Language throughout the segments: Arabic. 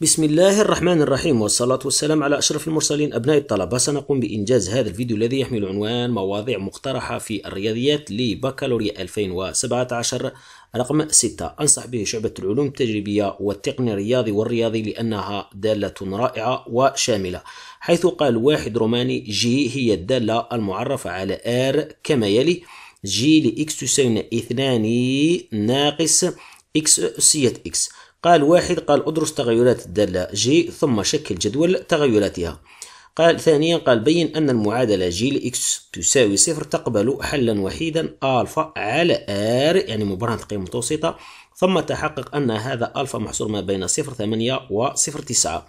بسم الله الرحمن الرحيم والصلاة والسلام على أشرف المرسلين أبناء الطلبة سنقوم بإنجاز هذا الفيديو الذي يحمل عنوان مواضيع مقترحة في الرياضيات لبكالوريا 2017 رقم 6 أنصح به شعبة العلوم التجريبية والتقني الرياضي والرياضي لأنها دالة رائعة وشاملة حيث قال واحد روماني جي هي الدالة المعرفة على R كما يلي جي لإكس تساوي 2 ناقص إكس أسية إكس قال واحد قال ادرس تغيرات الدالة جي ثم شكل جدول تغيراتها قال ثانيا قال بين أن المعادلة جي لإكس تساوي صفر تقبل حلا وحيدا ألفا على آر يعني مبرهنة قيم متوسطة ثم تحقق أن هذا ألفا محصور ما بين صفر ثمانية وصفر تسعة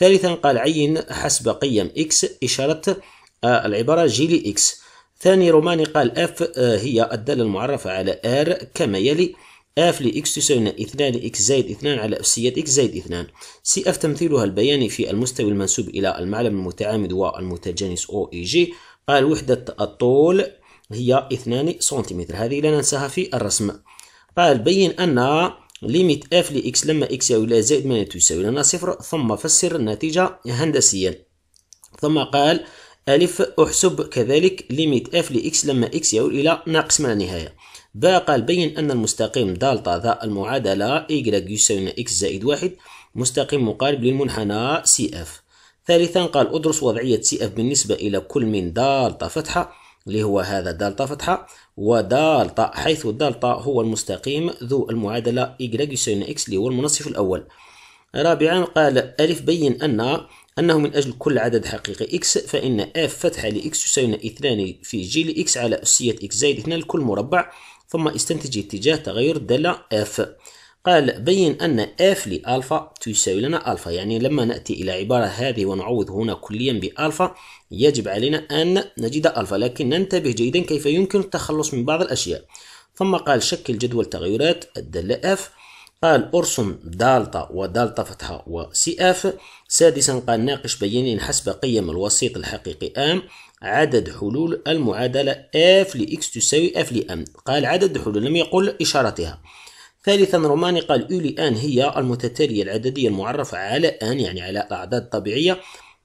ثالثا قال عين حسب قيم إكس إشارة آه، العبارة جي لإكس ثاني روماني قال اف آه، هي الدالة المعرفة على ار كما يلي اف لإكس تساوي 2 لإكس زائد 2 على اسيه إكس زائد 2 سي اف تمثيلها البياني في المستوي المنسوب إلى المعلم المتعامد والمتجانس أو إي جي قال وحدة الطول هي 2 سنتيمتر هذه لا ننساها في الرسم قال بين أن ليميت اف لإكس لما إكس يساوي إلى زائد ما تساوي لنا صفر ثم فسر النتيجة هندسيا ثم قال ألف أحسب كذلك ليميت اف لإكس لما إكس يؤول إلى ناقص ما نهاية باء قال بين أن المستقيم دالتا ذا المعادلة y يساوي x زائد واحد مستقيم مقارب للمنحنى CF ثالثا قال أدرس وضعية CF بالنسبة إلى كل من دالتا فتحة اللي هو هذا دالتا فتحة ودالتا حيث دالتا هو المستقيم ذو المعادلة y يساوي x اللي هو المنصف الأول رابعا قال ألف بين أن أنه من أجل كل عدد حقيقي x فإن f فتحة لx تساوي 2 في g لx على أسية x زائد 2 لكل مربع ثم استنتج اتجاه تغير الدالة F قال بين أن F لألفا تساوي لنا ألفا يعني لما نأتي إلى عبارة هذه ونعوض هنا كليا بألفا يجب علينا أن نجد ألفا لكن ننتبه جيدا كيف يمكن التخلص من بعض الأشياء ثم قال شكل جدول تغيرات الدالة F قال أرسم دالتا ودالتا فتحة وسي اف سادسا قال ناقش بيانين حسب قيم الوسيط الحقيقي ام عدد حلول المعادلة f لx تساوي f لm قال عدد حلول لم يقل إشارتها ثالثا روماني قال U لآن هي المتتالية العددية المعرفة على آن يعني على الأعداد الطبيعية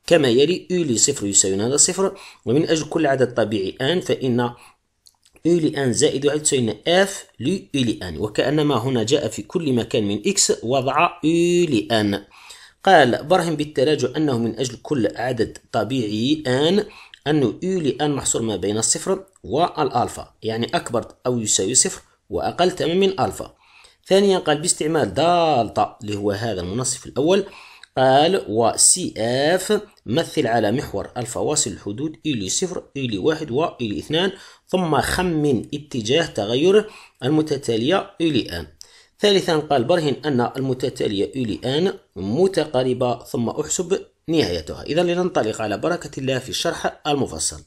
كما يلي U لصفر يساوي هذا صفر ومن أجل كل عدد طبيعي آن فإن U لآن زائد واحد تساوي F لU لآن وكأنما هنا جاء في كل مكان من X وضع U لآن قال برهن بالتراجع أنه من أجل كل عدد طبيعي آن أنه U لأن محصور ما بين الصفر والألفا يعني أكبر أو يساوي صفر وأقل تماما من ألفا ثانيا قال باستعمال دالتا اللي هو هذا المنصف الأول قال و سي اف مثل على محور الفواصل الحدود إلى e صفر إلى e واحد وإلى e اثنان ثم خمن اتجاه تغير المتتالية إلى آن ثالثا قال برهن أن المتتالية إلى آن متقاربة ثم أحسب نهايتها إذا لننطلق على بركة الله في الشرح المفصل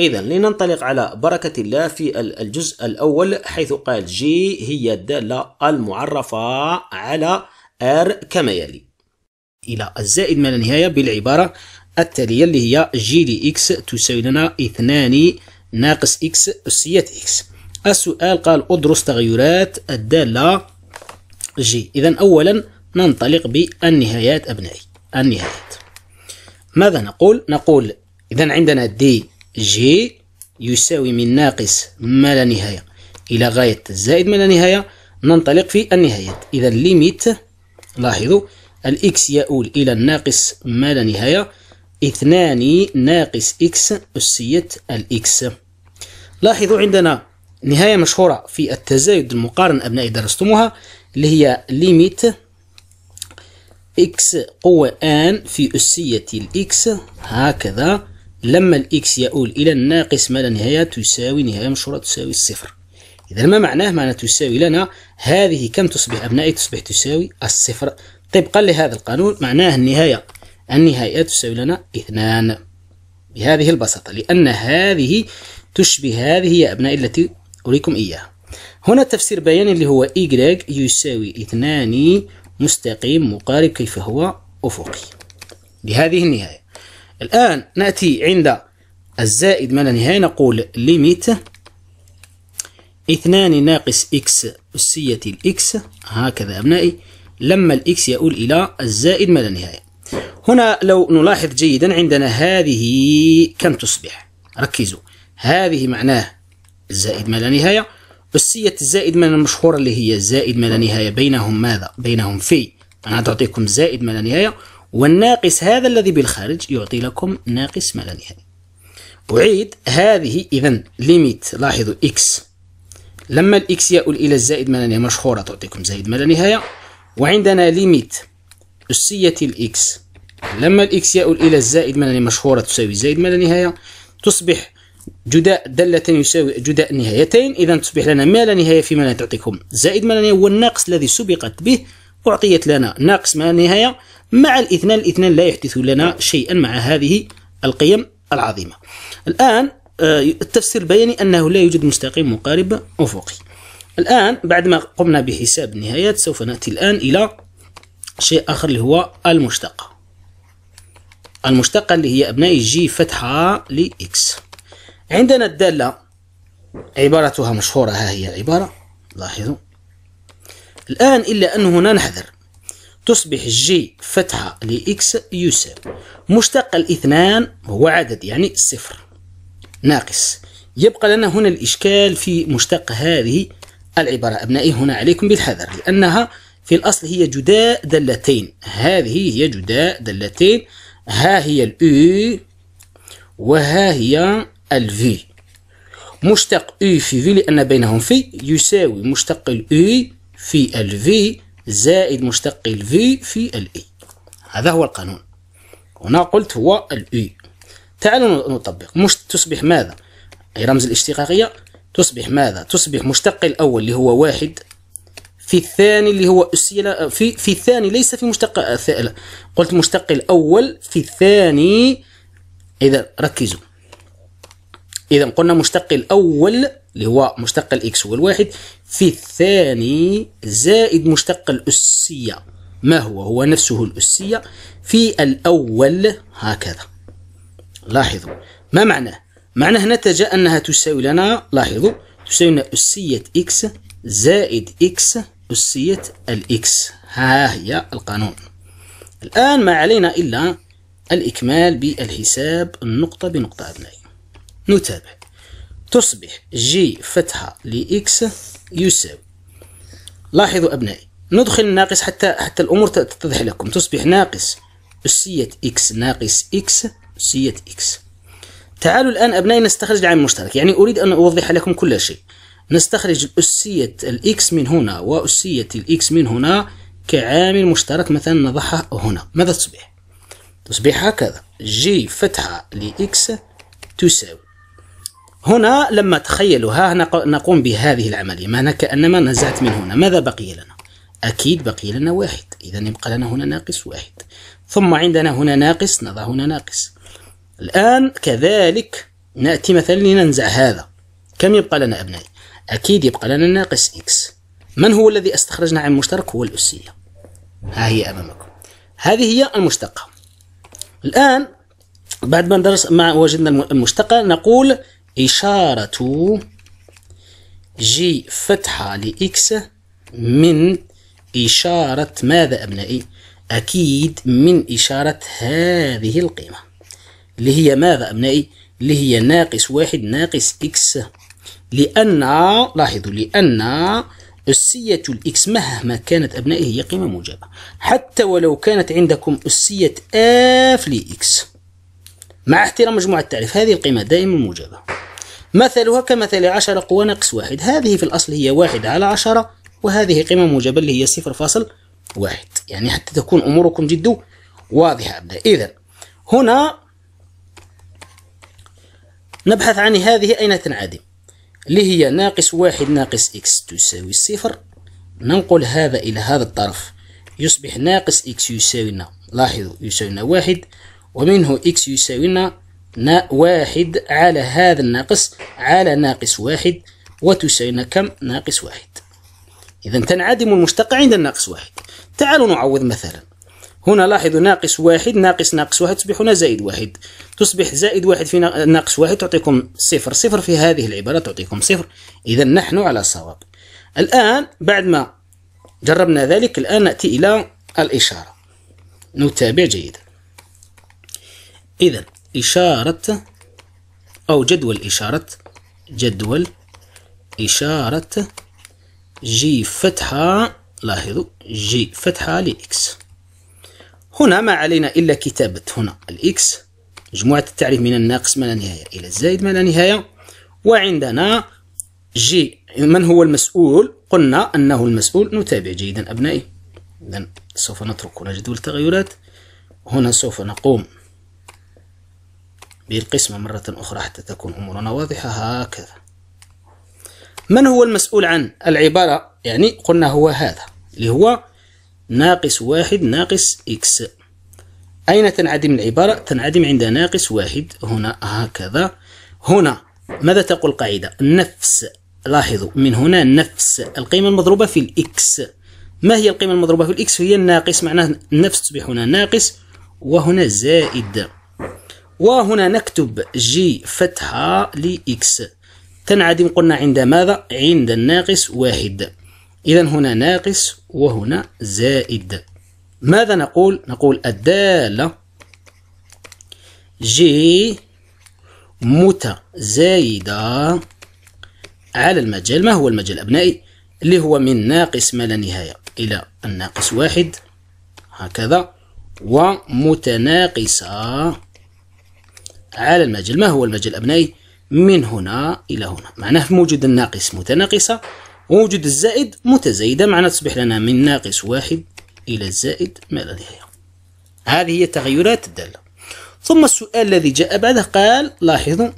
إذا لننطلق على بركة الله في الجزء الأول حيث قال جي هي الدالة المعرفة على R كما يلي إلى الزائد من النهاية بالعبارة التالية اللي هي جي لإكس تساوي لنا اثنان ناقص إكس أسية إكس السؤال قال أدرس تغيرات الدالة جي إذا أولا ننطلق بالنهايات أبنائي النهايات ماذا نقول نقول إذا عندنا دي جي يساوي من ناقص ما لا نهاية إلى غاية زائد ما لا نهاية ننطلق في النهايات إذا ليميت لاحظوا الإكس يؤول إلى الناقص ما لا نهاية اثنان ناقص إكس أسية الإكس لاحظوا عندنا نهاية مشهورة في التزايد المقارن أبنائي درستموها اللي هي ليميت إكس قوة آن في أسية الإكس هكذا لما الإكس يؤول إلى الناقص ما لا نهاية تساوي نهاية مشهورة تساوي الصفر إذا ما معناه معناه تساوي لنا هذه كم تصبح أبنائي تصبح تساوي الصفر طبقا لهذا القانون معناه النهاية النهاية تساوي لنا اثنان بهذه البساطة لأن هذه تشبه هذه يا أبنائي التي أريكم إياها هنا تفسير بياني اللي هو y يساوي اثنان مستقيم مقارب كيف هو أفقي بهذه النهاية الآن نأتي عند الزائد من النهاية نقول ليميت اثنان ناقص إكس أسية الإكس هكذا أبنائي لما الإكس يؤول إلى الزائد ما لا نهاية هنا لو نلاحظ جيدا عندنا هذه كم تصبح ركزوا هذه معناه الزائد ما لا نهاية أسية الزائد من المشهورة اللي هي زائد ما لا نهاية بينهم ماذا؟ بينهم في أنا تعطيكم زائد ما لا نهاية والناقص هذا الذي بالخارج يعطي لكم ناقص ما لا نهاية أعيد هذه إذا ليميت لاحظوا إكس لما الإكس يؤول إلى الزائد ما لا نهاية مشهورة تعطيكم زائد ما لا نهاية وعندنا ليميت أسية الإكس لما الإكس يؤول إلى الزائد ما لا نهاية مشهورة تساوي زائد ما لا نهاية تصبح جداء دالتين يساوي جداء نهايتين إذا تصبح لنا ما لا نهاية فيما لا تعطيكم زائد ما لا نهاية هو الناقص الذي سبقت به أعطيت لنا ناقص ما لا نهاية مع الاثنان الاثنان لا يحدث لنا شيئا مع هذه القيم العظيمة الآن آه، التفسير البياني أنه لا يوجد مستقيم مقارب أفقي الآن بعد ما قمنا بحساب النهايات سوف نأتي الآن إلى شيء آخر اللي هو المشتقة المشتقة اللي هي أبناء جي فتحة لإكس عندنا الدالة عبارتها مشهورة ها هي العبارة لاحظوا الآن إلا أن هنا نحذر تصبح جي فتحة لإكس يساوي مشتق الاثنان هو عدد يعني صفر ناقص يبقى لنا هنا الإشكال في مشتق هذه العبارة أبنائي هنا عليكم بالحذر لأنها في الأصل هي جداء دلتين هذه هي جداء دلتين ها هي الأو e، وها هي الفي مشتق U في V لأن بينهم في يساوي مشتق الأي في الفي زائد مشتق الفي في الإي هذا هو القانون هنا قلت هو الأي تعالوا نطبق مش تصبح ماذا أي رمز الاشتقاقية تصبح ماذا تصبح مشتق الأول اللي هو واحد في الثاني اللي هو أسئلة في في الثاني ليس في مشتق آه، قلت مشتق الأول في الثاني إذا ركزوا إذا قلنا مشتق الأول اللي هو مشتق الإكس هو الواحد في الثاني زائد مشتق الأسية ما هو هو نفسه الأسية في الأول هكذا لاحظوا ما معناه معناه نتج أنها تساوي لنا لاحظوا تساوي لنا أسية إكس زائد إكس أسية الإكس ها هي القانون الآن ما علينا إلا الإكمال بالحساب النقطة بنقطة أبنائي نتابع تصبح جي فتحة لإكس يساوي لاحظوا أبنائي ندخل الناقص حتى حتى الأمور تتضح لكم تصبح ناقص أسية إكس ناقص إكس أسية إكس تعالوا الآن أبنائي نستخرج العامل المشترك يعني أريد أن أوضح لكم كل شيء نستخرج أسية الإكس من هنا وأسية الإكس من هنا كعامل مشترك مثلا نضعها هنا ماذا تصبح؟ تصبح هكذا جي فتحة لإكس تساوي هنا لما تخيلوا ها نقوم بهذه العملية معناها كأنما نزعت من هنا ماذا بقي لنا أكيد بقي لنا واحد إذا يبقى لنا هنا ناقص واحد ثم عندنا هنا ناقص نضع هنا ناقص الآن كذلك نأتي مثلا لننزع هذا كم يبقى لنا أبنائي أكيد يبقى لنا ناقص إكس من هو الذي استخرجنا عن مشترك هو الأسية ها هي أمامكم هذه هي المشتقة الآن بعد ما ندرس ما وجدنا المشتقة نقول إشارة جي فتحة لإكس من إشارة ماذا أبنائي؟ أكيد من إشارة هذه القيمة اللي هي ماذا أبنائي؟ اللي هي ناقص واحد ناقص إكس لأن لاحظوا لأن أسية الإكس مهما كانت أبنائي هي قيمة موجبة حتى ولو كانت عندكم أسية آف لإكس مع احترام مجموعة التعريف هذه القيمة دائما موجبة مثلها كمثل عشرة قوى ناقص واحد هذه في الأصل هي واحد على عشرة وهذه قمم موجبة اللي هي صفر فاصل واحد يعني حتى تكون أموركم جد واضحة إذا هنا نبحث عن هذه أين تنعدم اللي هي ناقص واحد ناقص إكس تساوي صفر ننقل هذا إلى هذا الطرف يصبح ناقص إكس يساوينا لاحظوا يساوينا واحد ومنه إكس يساوينا واحد على هذا الناقص على ناقص واحد وتساوي كم ناقص واحد إذا تنعدم المشتقة عند الناقص واحد تعالوا نعوض مثلا هنا لاحظوا ناقص واحد ناقص ناقص واحد تصبح هنا زائد واحد تصبح زائد واحد في ناقص واحد تعطيكم صفر صفر في هذه العبارة تعطيكم صفر إذا نحن على صواب الآن بعد ما جربنا ذلك الآن نأتي إلى الإشارة نتابع جيدا إذا إشارة أو جدول إشارة جدول إشارة جي فتحة لاحظوا جي فتحة لإكس هنا ما علينا إلا كتابة هنا الإكس مجموعة التعريف من الناقص ما لا نهاية إلى الزائد ما لا نهاية وعندنا جي من هو المسؤول قلنا أنه المسؤول نتابع جيدا أبنائي إذن سوف نترك هنا جدول التغيرات هنا سوف نقوم بالقسمة مرة أخرى حتى تكون أمورنا واضحة هكذا من هو المسؤول عن العبارة يعني قلنا هو هذا اللي هو ناقص واحد ناقص إكس أين تنعدم العبارة؟ تنعدم عند ناقص واحد هنا هكذا هنا ماذا تقول القاعدة؟ نفس لاحظوا من هنا نفس القيمة المضروبة في الإكس ما هي القيمة المضروبة في الإكس؟ هي الناقص معناه نفس تصبح هنا ناقص وهنا زائد وهنا نكتب جي فتحة لإكس تنعدم قلنا عند ماذا؟ عند الناقص واحد إذا هنا ناقص وهنا زائد ماذا نقول؟ نقول الدالة جي متزايدة على المجال ما هو المجال أبنائي؟ اللي هو من ناقص ما لا نهاية إلى الناقص واحد هكذا ومتناقصة على المجل ما هو المجل أبنائي من هنا إلى هنا معناه موجود الناقص متناقصة وموجود الزائد متزايدة معناه تصبح لنا من ناقص واحد إلى الزائد ما الذي هذه هي تغيرات الدالة ثم السؤال الذي جاء بعده قال لاحظوا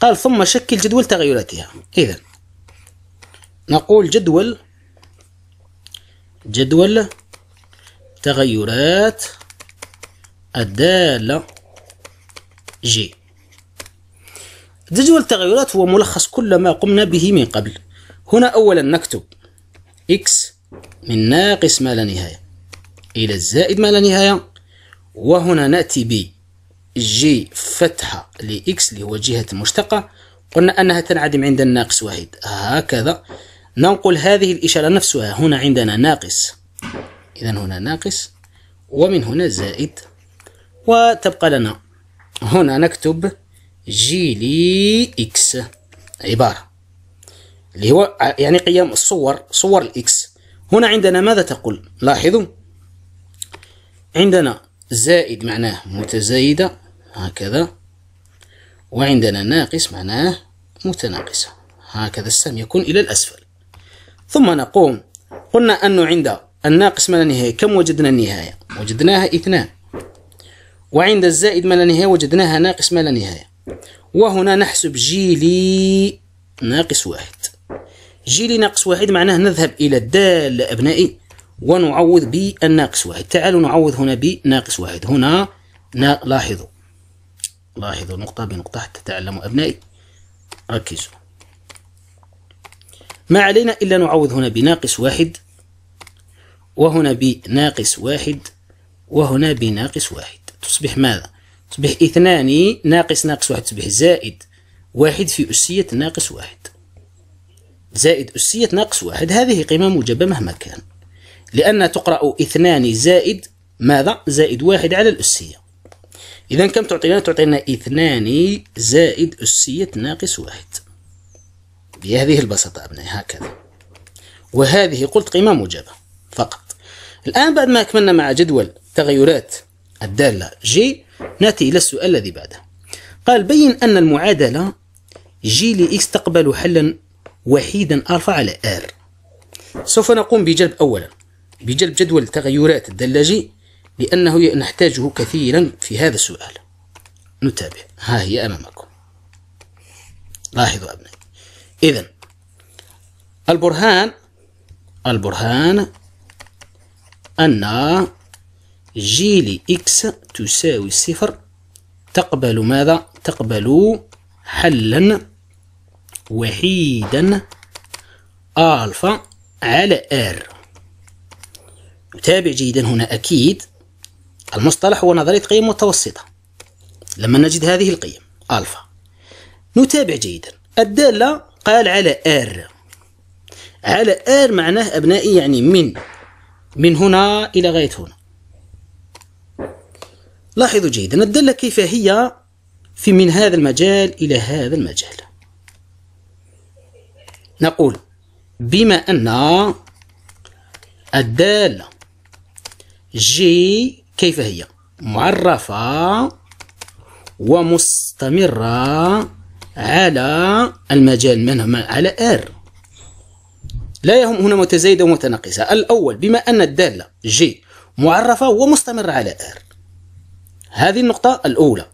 قال ثم شكل جدول تغيراتها إذا نقول جدول جدول تغيرات الدالة جي جدول التغيرات هو ملخص كل ما قمنا به من قبل هنا أولا نكتب x من ناقص ما لا نهاية إلى الزائد ما لا نهاية وهنا نأتي ب جي فتحة لإكس اللي هو جهة المشتقة قلنا أنها تنعدم عند الناقص واحد هكذا ننقل هذه الإشارة نفسها هنا عندنا ناقص إذا هنا ناقص ومن هنا زائد وتبقى لنا هنا نكتب جي لي إكس عبارة اللي هو يعني قيام الصور صور الإكس هنا عندنا ماذا تقول لاحظوا عندنا زائد معناه متزايدة هكذا وعندنا ناقص معناه متناقصة هكذا السهم يكون إلى الأسفل ثم نقوم قلنا أنه عند الناقص من النهاية كم وجدنا النهاية وجدناها اثنان وعند الزائد ما لا نهاية وجدناها ناقص ما لا نهاية وهنا نحسب جيلي ناقص واحد جيلي ناقص واحد معناه نذهب إلى الدالة أبنائي ونعوض بالناقص واحد تعالوا نعوض هنا بناقص واحد هنا نا... لاحظوا لاحظوا نقطة بنقطة حتى تعلموا أبنائي ركزوا ما علينا إلا نعوض هنا بناقص واحد وهنا بناقص واحد وهنا بناقص واحد تصبح ماذا تصبح اثنان ناقص ناقص واحد تصبح زائد واحد في أسية ناقص واحد زائد أسية ناقص واحد هذه قيمة موجبة مهما كان لأن تقرأ اثنان زائد ماذا زائد واحد على الأسية إذا كم تعطينا تعطينا اثنان زائد أسية ناقص واحد بهذه البساطة أبنائي هكذا وهذه قلت قيمة موجبة فقط الآن بعد ما أكملنا مع جدول تغيرات الدالة جي نأتي إلى السؤال الذي بعده قال بين أن المعادلة جي لإكس تقبل حلا وحيدا ألفا على آر سوف نقوم بجلب أولا بجلب جدول تغيرات الدالة جي لأنه نحتاجه كثيرا في هذا السؤال نتابع ها هي أمامكم لاحظوا أبنائي إذا البرهان البرهان أن جي لإكس تساوي صفر تقبل ماذا؟ تقبل حلا وحيدا ألفا على آر نتابع جيدا هنا أكيد المصطلح هو نظرية قيم متوسطة لما نجد هذه القيم ألفا نتابع جيدا الدالة قال على آر على آر معناه أبنائي يعني من من هنا إلى غاية هنا لاحظوا جيدا الدالة كيف هي في من هذا المجال إلى هذا المجال نقول بما أن الدالة جي كيف هي معرفة ومستمرة على المجال من على R لا يهم هنا متزايدة ومتناقصة الأول بما أن الدالة جي معرفة ومستمرة على R هذه النقطة الأولى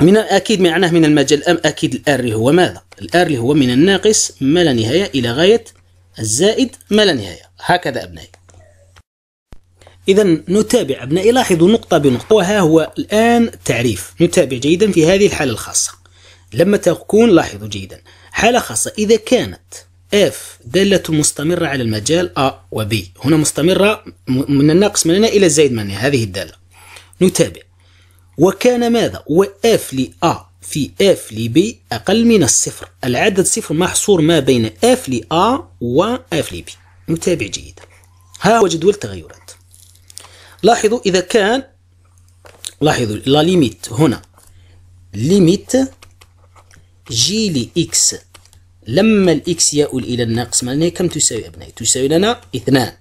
من أكيد معناه من المجال أم أكيد اللي هو ماذا؟ اللي هو من الناقص ما لا نهاية إلى غاية الزائد ما لا نهاية هكذا أبنائي إذا نتابع أبنائي لاحظوا نقطة بنقطة وها هو الآن تعريف نتابع جيدا في هذه الحالة الخاصة لما تكون لاحظوا جيدا حالة خاصة إذا كانت F دالة مستمرة على المجال A و B هنا مستمرة من الناقص هنا إلى الزائد هنا هذه الدالة نتابع وكان ماذا وإف لأ في اف لبي أقل من الصفر العدد صفر محصور ما بين اف لأ واف لبي نتابع جيدا ها هو جدول التغيرات لاحظوا إذا كان لاحظوا لا ليميت هنا ليميت جي لإكس لما الإكس يؤول إلى الناقص معناها كم تساوي أبنائي تساوي لنا اثنان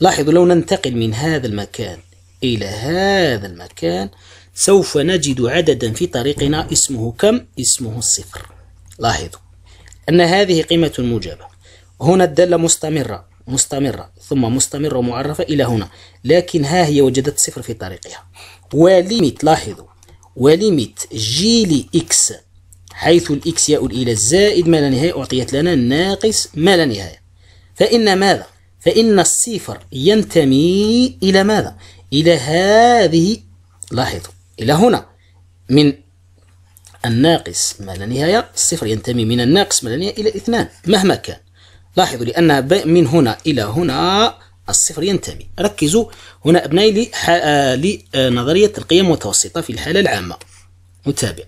لاحظوا لو ننتقل من هذا المكان إلى هذا المكان سوف نجد عددا في طريقنا اسمه كم؟ اسمه الصفر لاحظوا أن هذه قيمة موجبة هنا الدالة مستمرة مستمرة ثم مستمرة ومعرفة إلى هنا لكن ها هي وجدت صفر في طريقها وليميت لاحظوا وليميت جي لإكس حيث الإكس يؤول إلى الزائد ما لا نهاية أعطيت لنا ناقص ما لا نهاية فإن ماذا؟ فإن الصفر ينتمي إلى ماذا؟ إلى هذه لاحظوا إلى هنا من الناقص ما لا نهاية الصفر ينتمي من الناقص ما لا نهاية إلى اثنان مهما كان لاحظوا لأن من هنا إلى هنا الصفر ينتمي ركزوا هنا أبنائي آه، لنظرية القيم المتوسطة في الحالة العامة متابع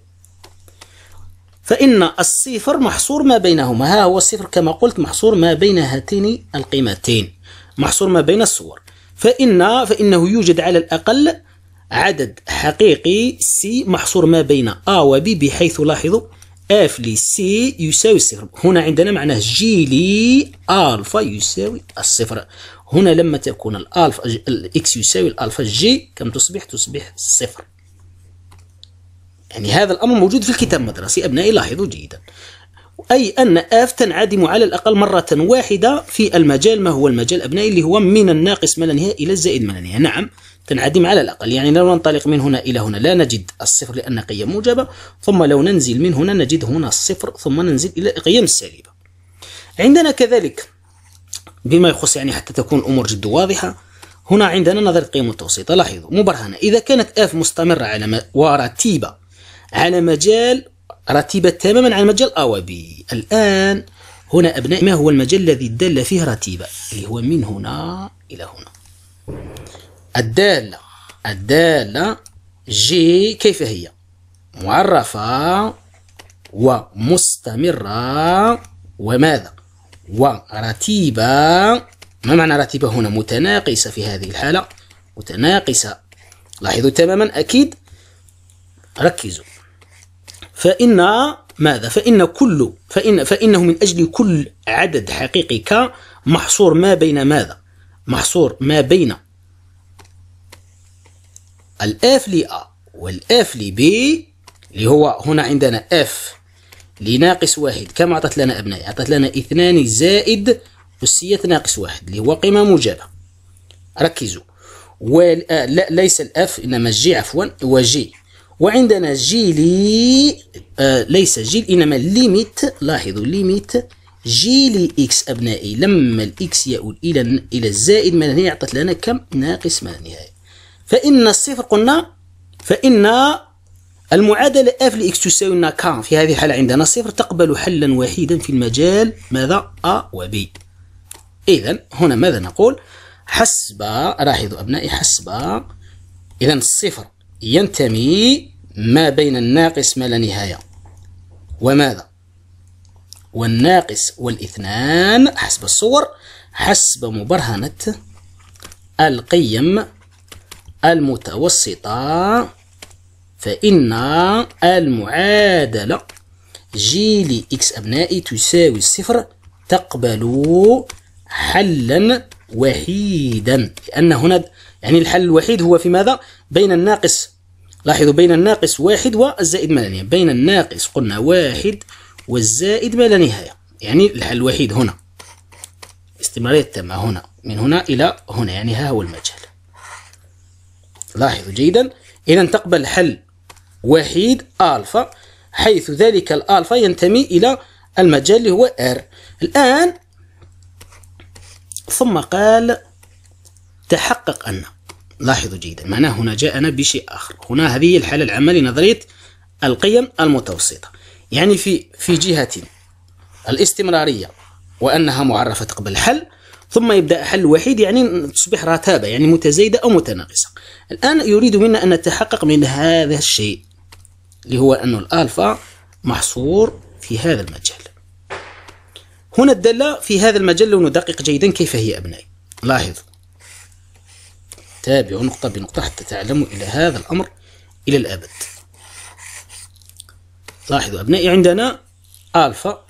فإن الصفر محصور ما بينهما ها هو الصفر كما قلت محصور ما بين هاتين القيمتين محصور ما بين الصور فإن فإنه يوجد على الأقل عدد حقيقي سي محصور ما بين A و B بحيث لاحظوا اف لي سي يساوي الصفر هنا عندنا معناه جي لي الفا يساوي الصفر هنا لما تكون الالفا الاكس يساوي الالفا جي كم تصبح تصبح صفر يعني هذا الامر موجود في الكتاب المدرسي ابنائي لاحظوا جيدا أي أن آف تنعدم على الأقل مرة واحدة في المجال ما هو المجال أبنائي اللي هو من الناقص ما لا نهائي إلى الزائد ما لا نهائي نعم تنعدم على الأقل يعني لو ننطلق من هنا إلى هنا لا نجد الصفر لأن قيم موجبة ثم لو ننزل من هنا نجد هنا الصفر ثم ننزل إلى القيم السالبة عندنا كذلك بما يخص يعني حتى تكون الأمور جد واضحة هنا عندنا نظرية قيم متوسطة لاحظوا مبرهنة إذا كانت آف مستمرة على ورتيبة على مجال رتيبة تماما على المجال A و الآن هنا أبنائي ما هو المجال الذي دل فيه رتيبة اللي هو من هنا إلى هنا الدالة الدالة جي كيف هي معرفة ومستمرة وماذا ورتيبة ما معنى رتيبة هنا متناقصة في هذه الحالة متناقصة لاحظوا تماما أكيد ركزوا فإن ماذا فإن كل فإن فإنه من أجل كل عدد حقيقي ك محصور ما بين ماذا محصور ما بين الاف لأ والاف لبي اللي هو هنا عندنا اف لناقص واحد كما عطت لنا أبنائي عطت لنا اثنان زائد أسية ناقص واحد اللي هو قيمة موجبة ركزوا ليس الاف إنما جي عفوا وجي وعندنا جيلي آه ليس جيل إنما ليميت لاحظوا ليميت جيلي إكس أبنائي لما الإكس يؤول إلى إلى الزائد ما هي أعطت لنا كم ناقص ما نهاية فإن الصفر قلنا فإن المعادلة اف لإكس تساوي لنا كان في هذه الحالة عندنا صفر تقبل حلا وحيدا في المجال ماذا أ وبي إذا هنا ماذا نقول حسب لاحظوا أبنائي حسب إذا الصفر ينتمي ما بين الناقص ما لا نهاية وماذا والناقص والاثنان حسب الصور حسب مبرهنة القيم المتوسطة فإن المعادلة جي لإكس أبنائي تساوي الصفر تقبل حلا وحيدا لأن هنا يعني الحل الوحيد هو في ماذا؟ بين الناقص لاحظوا بين الناقص واحد والزائد ما لا نهاية بين الناقص قلنا واحد والزائد ما لا نهاية يعني الحل الوحيد هنا استمرارية تامة هنا من هنا إلى هنا يعني ها هو المجال لاحظوا جيدا إذا تقبل حل وحيد ألفا حيث ذلك الألفا ينتمي إلى المجال اللي هو R الآن ثم قال تحقق أن لاحظوا جيدا معناه هنا جاءنا بشيء آخر هنا هذه الحالة العامة لنظرية القيم المتوسطة يعني في في جهة الاستمرارية وأنها معرفة قبل الحل ثم يبدأ حل وحيد يعني تصبح رتابة يعني متزايدة أو متناقصة الآن يريد منا أن نتحقق من هذا الشيء اللي هو أن الألفا محصور في هذا المجال هنا الدالة في هذا المجال لو ندقق جيدا كيف هي أبنائي لاحظوا تابعوا نقطة بنقطة حتى تعلموا إلى هذا الأمر إلى الأبد لاحظوا أبنائي عندنا ألفا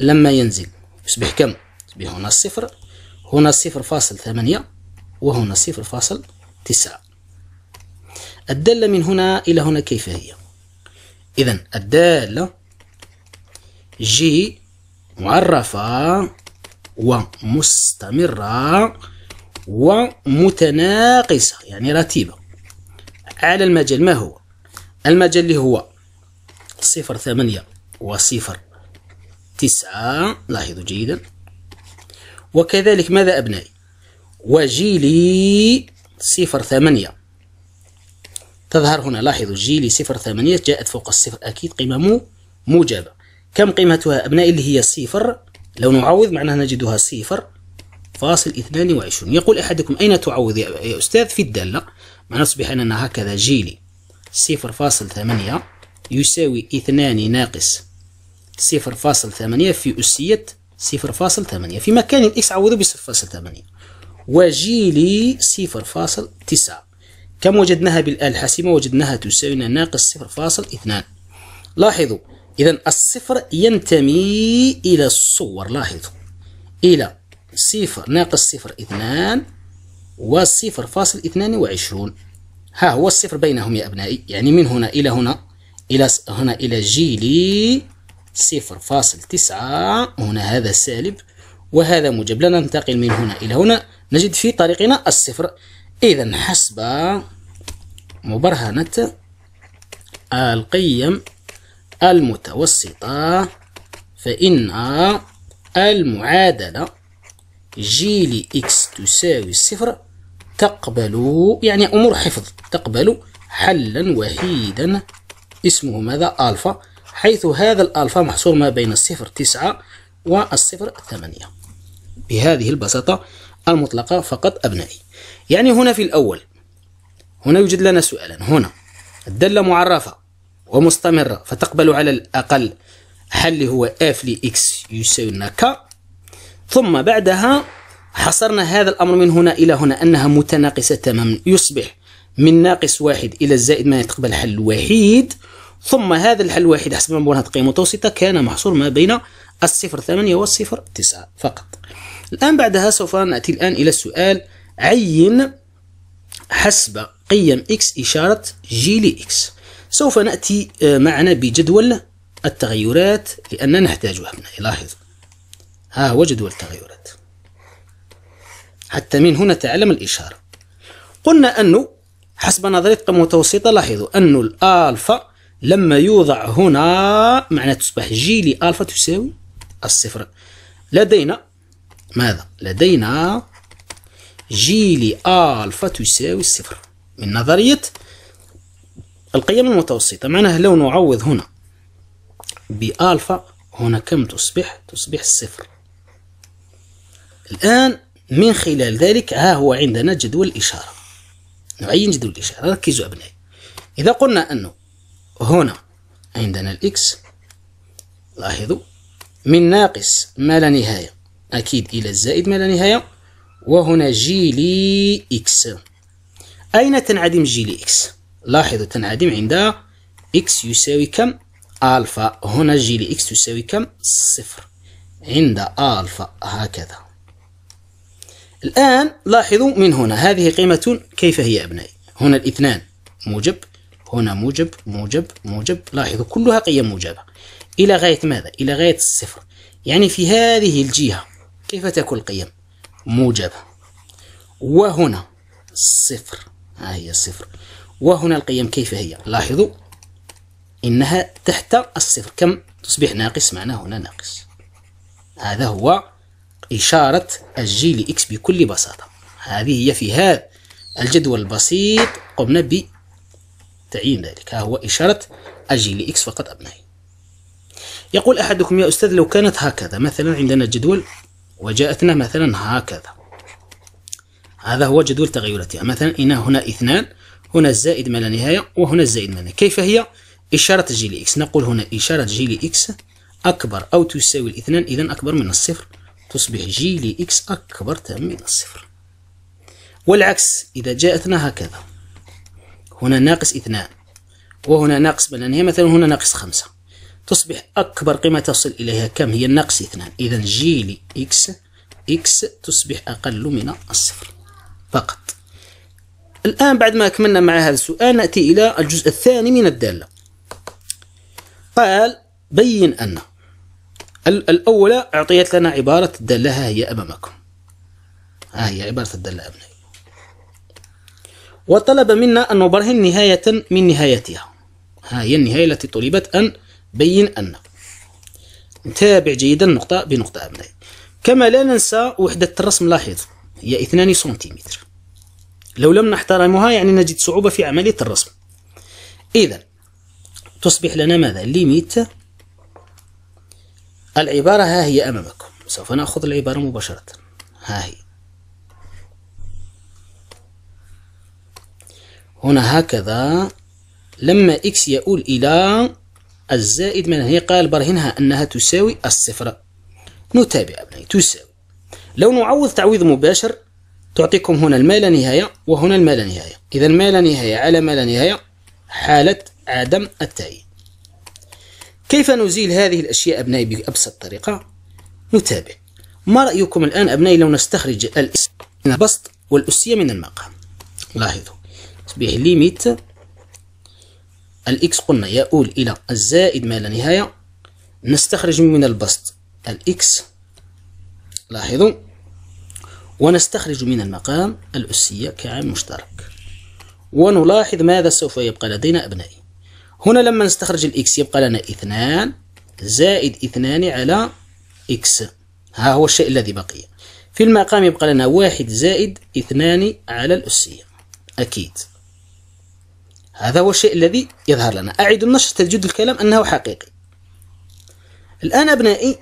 لما ينزل يصبح كم؟ يصبح هنا الصفر هنا صفر فاصل ثمانية وهنا صفر فاصل تسعة الدالة من هنا إلى هنا كيف هي؟ إذا الدالة جي معرفة ومستمرة ومتناقصة يعني رتيبة على المجال ما هو المجال اللي هو صفر ثمانية وصفر تسعة لاحظوا جيدا وكذلك ماذا أبنائي وجيلي صفر ثمانية تظهر هنا لاحظوا جيلي صفر ثمانية جاءت فوق الصفر أكيد قيمة موجبة كم قيمتها أبنائي اللي هي صفر لو نعوض معناها نجدها صفر فاصل 22 يقول أحدكم أين تعوض يا أستاذ في الدالة معناه تصبح أننا هكذا جيلي 0.8 يساوي 2 ناقص 0.8 في أسية 0.8 في مكان الإكس عوضه ب 0.8 وجيلي 0.9 كم وجدناها بالآلة الحاسمة وجدناها تساوي ناقص 0.2 لاحظوا إذا الصفر ينتمي إلى الصور لاحظوا إلى صفر ناقص صفر اثنان وصفر فاصل اثنان وعشرون ها هو الصفر بينهم يا أبنائي يعني من هنا إلى هنا إلى هنا إلى جيلي صفر فاصل تسعة هنا هذا سالب وهذا موجب لنا ننتقل من هنا إلى هنا نجد في طريقنا الصفر إذا حسب مبرهنة القيم المتوسطة فإن المعادلة جي لإكس تساوي صفر تقبل يعني أمور حفظ تقبل حلا وحيدا اسمه ماذا ألفا حيث هذا الألفا محصور ما بين الصفر تسعة والصفر ثمانية بهذه البساطة المطلقة فقط أبنائي يعني هنا في الأول هنا يوجد لنا سؤالا هنا الدالة معرفة ومستمرة فتقبل على الأقل حل هو لي لإكس يساوي لنا ك ثم بعدها حصرنا هذا الأمر من هنا إلى هنا أنها متناقصة تماما يصبح من ناقص واحد إلى الزائد ما يتقبل حل وحيد ثم هذا الحل الوحيد حسب مبنى قيمة متوسطة كان محصور ما بين الصفر ثمانية والصفر تسعة فقط الآن بعدها سوف نأتي الآن إلى السؤال عين حسب قيم x إشارة g ل x سوف نأتي آه، معنا بجدول التغيرات لأننا نحتاجها لاحظ ها وجدوا التغيرات حتى من هنا تعلم الإشارة قلنا أنه حسب نظرية متوسطة لاحظوا أن الألفا لما يوضع هنا معنى تصبح جي لألفا تساوي الصفر لدينا ماذا؟ لدينا جي لألفا تساوي الصفر من نظرية القيم المتوسطة معناه لو نعوض هنا بألفا هنا كم تصبح؟ تصبح الصفر الآن من خلال ذلك ها هو عندنا جدول الإشارة نعين جدول الإشارة ركزوا أبنائي إذا قلنا أنه هنا عندنا الإكس لاحظوا من ناقص ما لا نهاية أكيد إلى الزائد ما لا نهاية وهنا جي لي إكس أين تنعدم جي لي إكس؟ لاحظوا تنعدم عند إكس يساوي كم؟ ألفا هنا جي لي إكس تساوي كم؟ صفر عند ألفا هكذا الآن لاحظوا من هنا هذه قيمة كيف هي أبنائي هنا الاثنان موجب هنا موجب موجب موجب لاحظوا كلها قيم موجبة إلى غاية ماذا؟ إلى غاية الصفر يعني في هذه الجهة كيف تكون القيم؟ موجبة وهنا صفر ها هي صفر وهنا القيم كيف هي؟ لاحظوا إنها تحت الصفر كم تصبح ناقص معنا هنا ناقص هذا هو إشارة الجي لإكس بكل بساطة هذه هي في هذا الجدول البسيط قمنا بتعيين ذلك ها هو إشارة الجي لإكس فقط أبنائي يقول أحدكم يا أستاذ لو كانت هكذا مثلا عندنا الجدول وجاءتنا مثلا هكذا هذا هو جدول تغيراتها مثلا هنا هنا اثنان هنا الزائد ما لا نهاية وهنا الزائد ما لا كيف هي إشارة جي لإكس نقول هنا إشارة جي لإكس أكبر أو تساوي الاثنان إذا أكبر من الصفر تصبح جي لإكس أكبر تام من الصفر والعكس إذا جاءتنا هكذا هنا ناقص اثنان وهنا ناقص هي مثلا هنا ناقص خمسة تصبح أكبر قيمة تصل إليها كم هي ناقص اثنان إذا جي لإكس إكس تصبح أقل من الصفر فقط الآن بعد ما أكملنا مع هذا السؤال نأتي إلى الجزء الثاني من الدالة قال بين أن الأولى أعطيت لنا عبارة ها هي أمامكم ها هي عبارة الدالة أبنائي وطلب منا أن نبرهن نهاية من نهايتها ها هي النهاية التي طلبت أن بين أن نتابع جيدا نقطة بنقطة أبنائي كما لا ننسى وحدة الرسم لاحظ هي 2 سنتيمتر لو لم نحترمها يعني نجد صعوبة في عملية الرسم إذا تصبح لنا ماذا؟ ليميت العبارة ها هي أمامكم سوف نأخذ العبارة مباشرة ها هي هنا هكذا لما إكس يؤول إلى الزائد من هي قال برهنها أنها تساوي الصفر نتابع أبنائي تساوي لو نعوض تعويض مباشر تعطيكم هنا الما لا نهاية وهنا الما لا نهاية إذا ما لا نهاية على ما لا نهاية حالة عدم التعيين كيف نزيل هذه الأشياء أبنائي بأبسط طريقة؟ نتابع ما رأيكم الآن أبنائي لو نستخرج الاسم من البسط والأسية من المقام لاحظوا تصبح ليميت الإكس قلنا يؤول إلى الزائد ما لا نهاية نستخرج من البسط الإكس لاحظوا ونستخرج من المقام الأسية كعامل مشترك ونلاحظ ماذا سوف يبقى لدينا أبنائي هنا لما نستخرج الإكس يبقى لنا اثنان زائد اثنان على إكس ها هو الشيء الذي بقي في المقام يبقى لنا واحد زائد اثنان على الأسية أكيد هذا هو الشيء الذي يظهر لنا أعيد النشر تجد الكلام أنه حقيقي الآن أبنائي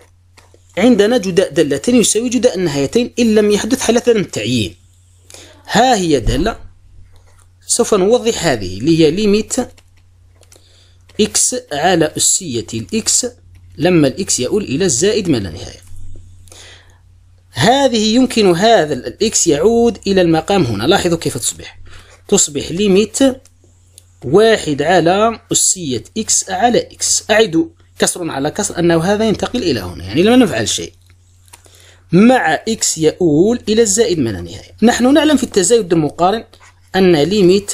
عندنا جداء دالتين يساوي جداء النهايتين إن لم يحدث حالة التعيين ها هي دالة سوف نوضح هذه اللي هي ليميت إكس على أسية الإكس لما الإكس يؤول إلى الزائد ما لا نهاية هذه يمكن هذا الإكس يعود إلى المقام هنا لاحظوا كيف تصبح تصبح ليميت واحد على أسية إكس على إكس أعد كسر على كسر أنه هذا ينتقل إلى هنا يعني لما نفعل شيء مع إكس يؤول إلى الزائد ما لا نهاية نحن نعلم في التزايد المقارن أن ليميت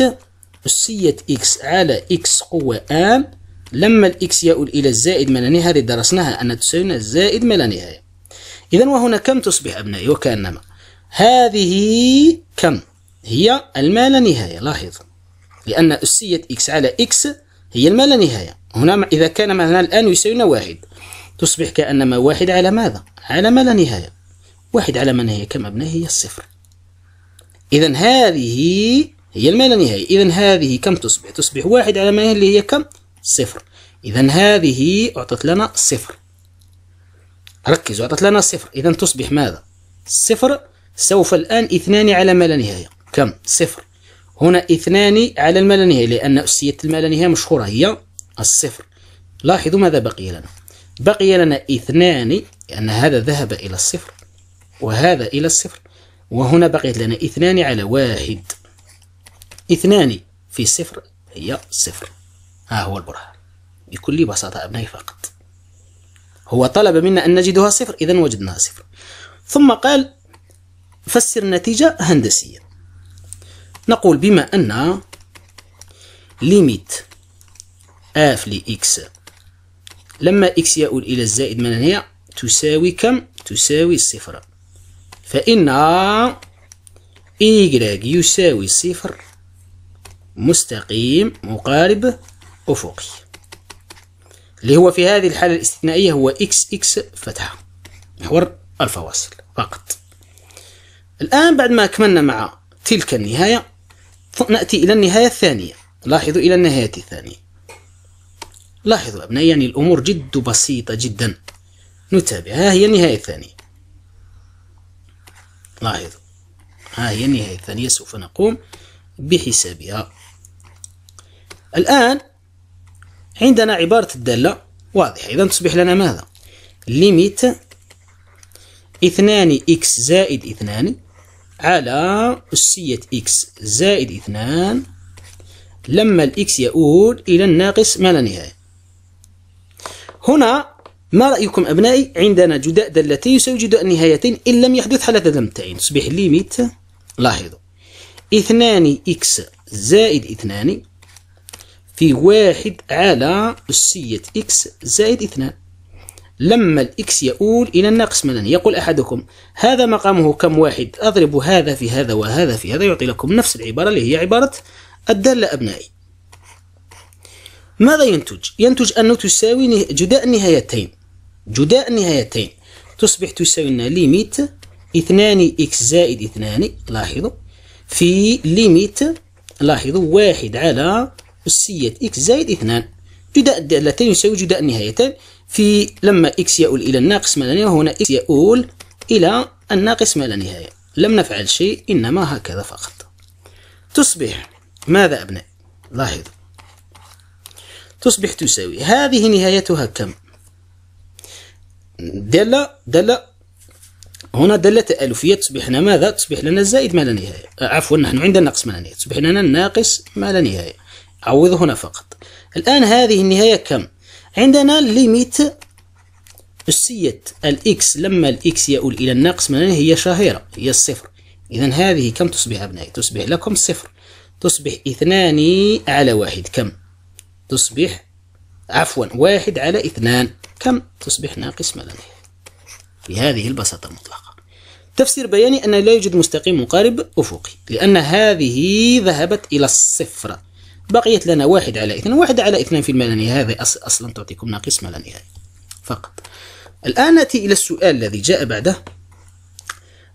أسية إكس على إكس قوة آن لما الإكس يؤول إلى الزائد ما لا نهاية هذه درسناها أن تساوينا الزائد ما لا نهاية إذا وهنا كم تصبح أبنائي وكأنما هذه كم هي الما لا نهاية لاحظ لأن أسية إكس على إكس هي الما لا نهاية هنا إذا كان مثلا الآن يساوينا واحد تصبح كأنما واحد على ماذا؟ على ما لا نهاية واحد على ما نهاية كم أبنائي هي الصفر إذا هذه هي المال النهائي إذا هذه كم تصبح تصبح واحد على ما هي اللي هي كم صفر إذا هذه أعطت لنا صفر ركزوا أعطت لنا صفر إذا تصبح ماذا صفر سوف الآن اثنان على ما لا نهاية كم صفر هنا اثنان على ما لا نهاية لأن أسية ما لا نهاية مشهورة هي الصفر لاحظوا ماذا بقي لنا بقي لنا اثنان لأن هذا ذهب إلى الصفر وهذا إلى الصفر وهنا بقيت لنا اثنان على واحد اثنان في صفر هي صفر ها هو البرهان بكل بساطة أبنائي فقط هو طلب منا أن نجدها صفر إذا وجدناها صفر ثم قال فسر النتيجة هندسية نقول بما أن ليميت اف لإكس لما إكس يؤول إلى الزائد من هنا تساوي كم؟ تساوي صفر فإن y يساوي صفر مستقيم مقارب أفقي اللي هو في هذه الحالة الاستثنائية هو إكس إكس فتحة محور الفواصل فقط الآن بعد ما أكملنا مع تلك النهاية نأتي إلى النهاية الثانية لاحظوا إلى النهاية الثانية لاحظوا أبنائي يعني الأمور جد بسيطة جدا نتابع ها هي النهاية الثانية لاحظوا ها هي النهاية الثانية سوف نقوم بحسابها الآن عندنا عبارة الدالة واضحة إذا تصبح لنا ماذا ليميت اثنان إكس زائد اثنان على أسية إكس زائد اثنان لما الإكس يؤول إلى الناقص ما لا نهاية هنا ما رأيكم أبنائي عندنا جداء دالتين يساوي جداء نهايتين إن لم يحدث حالة عدم تصبح ليميت لاحظوا اثنان إكس زائد اثنان في واحد على أسية إكس زائد اثنان لما الإكس يؤول إلى الناقص مثلا يقول أحدكم هذا مقامه كم واحد أضرب هذا في هذا وهذا في هذا يعطي لكم نفس العبارة اللي هي عبارة الدالة أبنائي ماذا ينتج؟ ينتج أنه تساوي جداء النهايتين جداء النهايتين تصبح تساوي لنا ليميت 2 إكس زائد 2 لاحظوا في ليميت لاحظوا واحد على أسية إكس زائد اثنان جداء الدالتين يساوي جداء النهايتين في لما إكس يؤول إلى الناقص ما لا نهاية وهنا إكس يؤول إلى الناقص ما لا نهاية لم نفعل شيء إنما هكذا فقط تصبح ماذا أبناء لاحظ تصبح تساوي هذه نهايتها كم دالة دالة هنا دالة ألفية تصبح لنا ماذا تصبح لنا الزائد ما لا نهاية آه، عفوا نحن عندنا ناقص ما لا نهاية تصبح لنا الناقص ما لا نهاية عوض هنا فقط الآن هذه النهاية كم؟ عندنا ليميت أسية الإكس لما الإكس يؤول إلى الناقص من هي شهيرة هي الصفر إذا هذه كم تصبح أبنائي؟ تصبح لكم صفر تصبح اثنان على واحد كم؟ تصبح عفوا واحد على اثنان كم؟ تصبح ناقص ما بهذه البساطة المطلقة تفسير بياني أن لا يوجد مستقيم مقارب أفقي لأن هذه ذهبت إلى الصفر بقيت لنا واحد على اثنان واحد على اثنان في الملاني هذا أصلا تعطيكم ناقص ملا هذا فقط الآن نأتي إلى السؤال الذي جاء بعده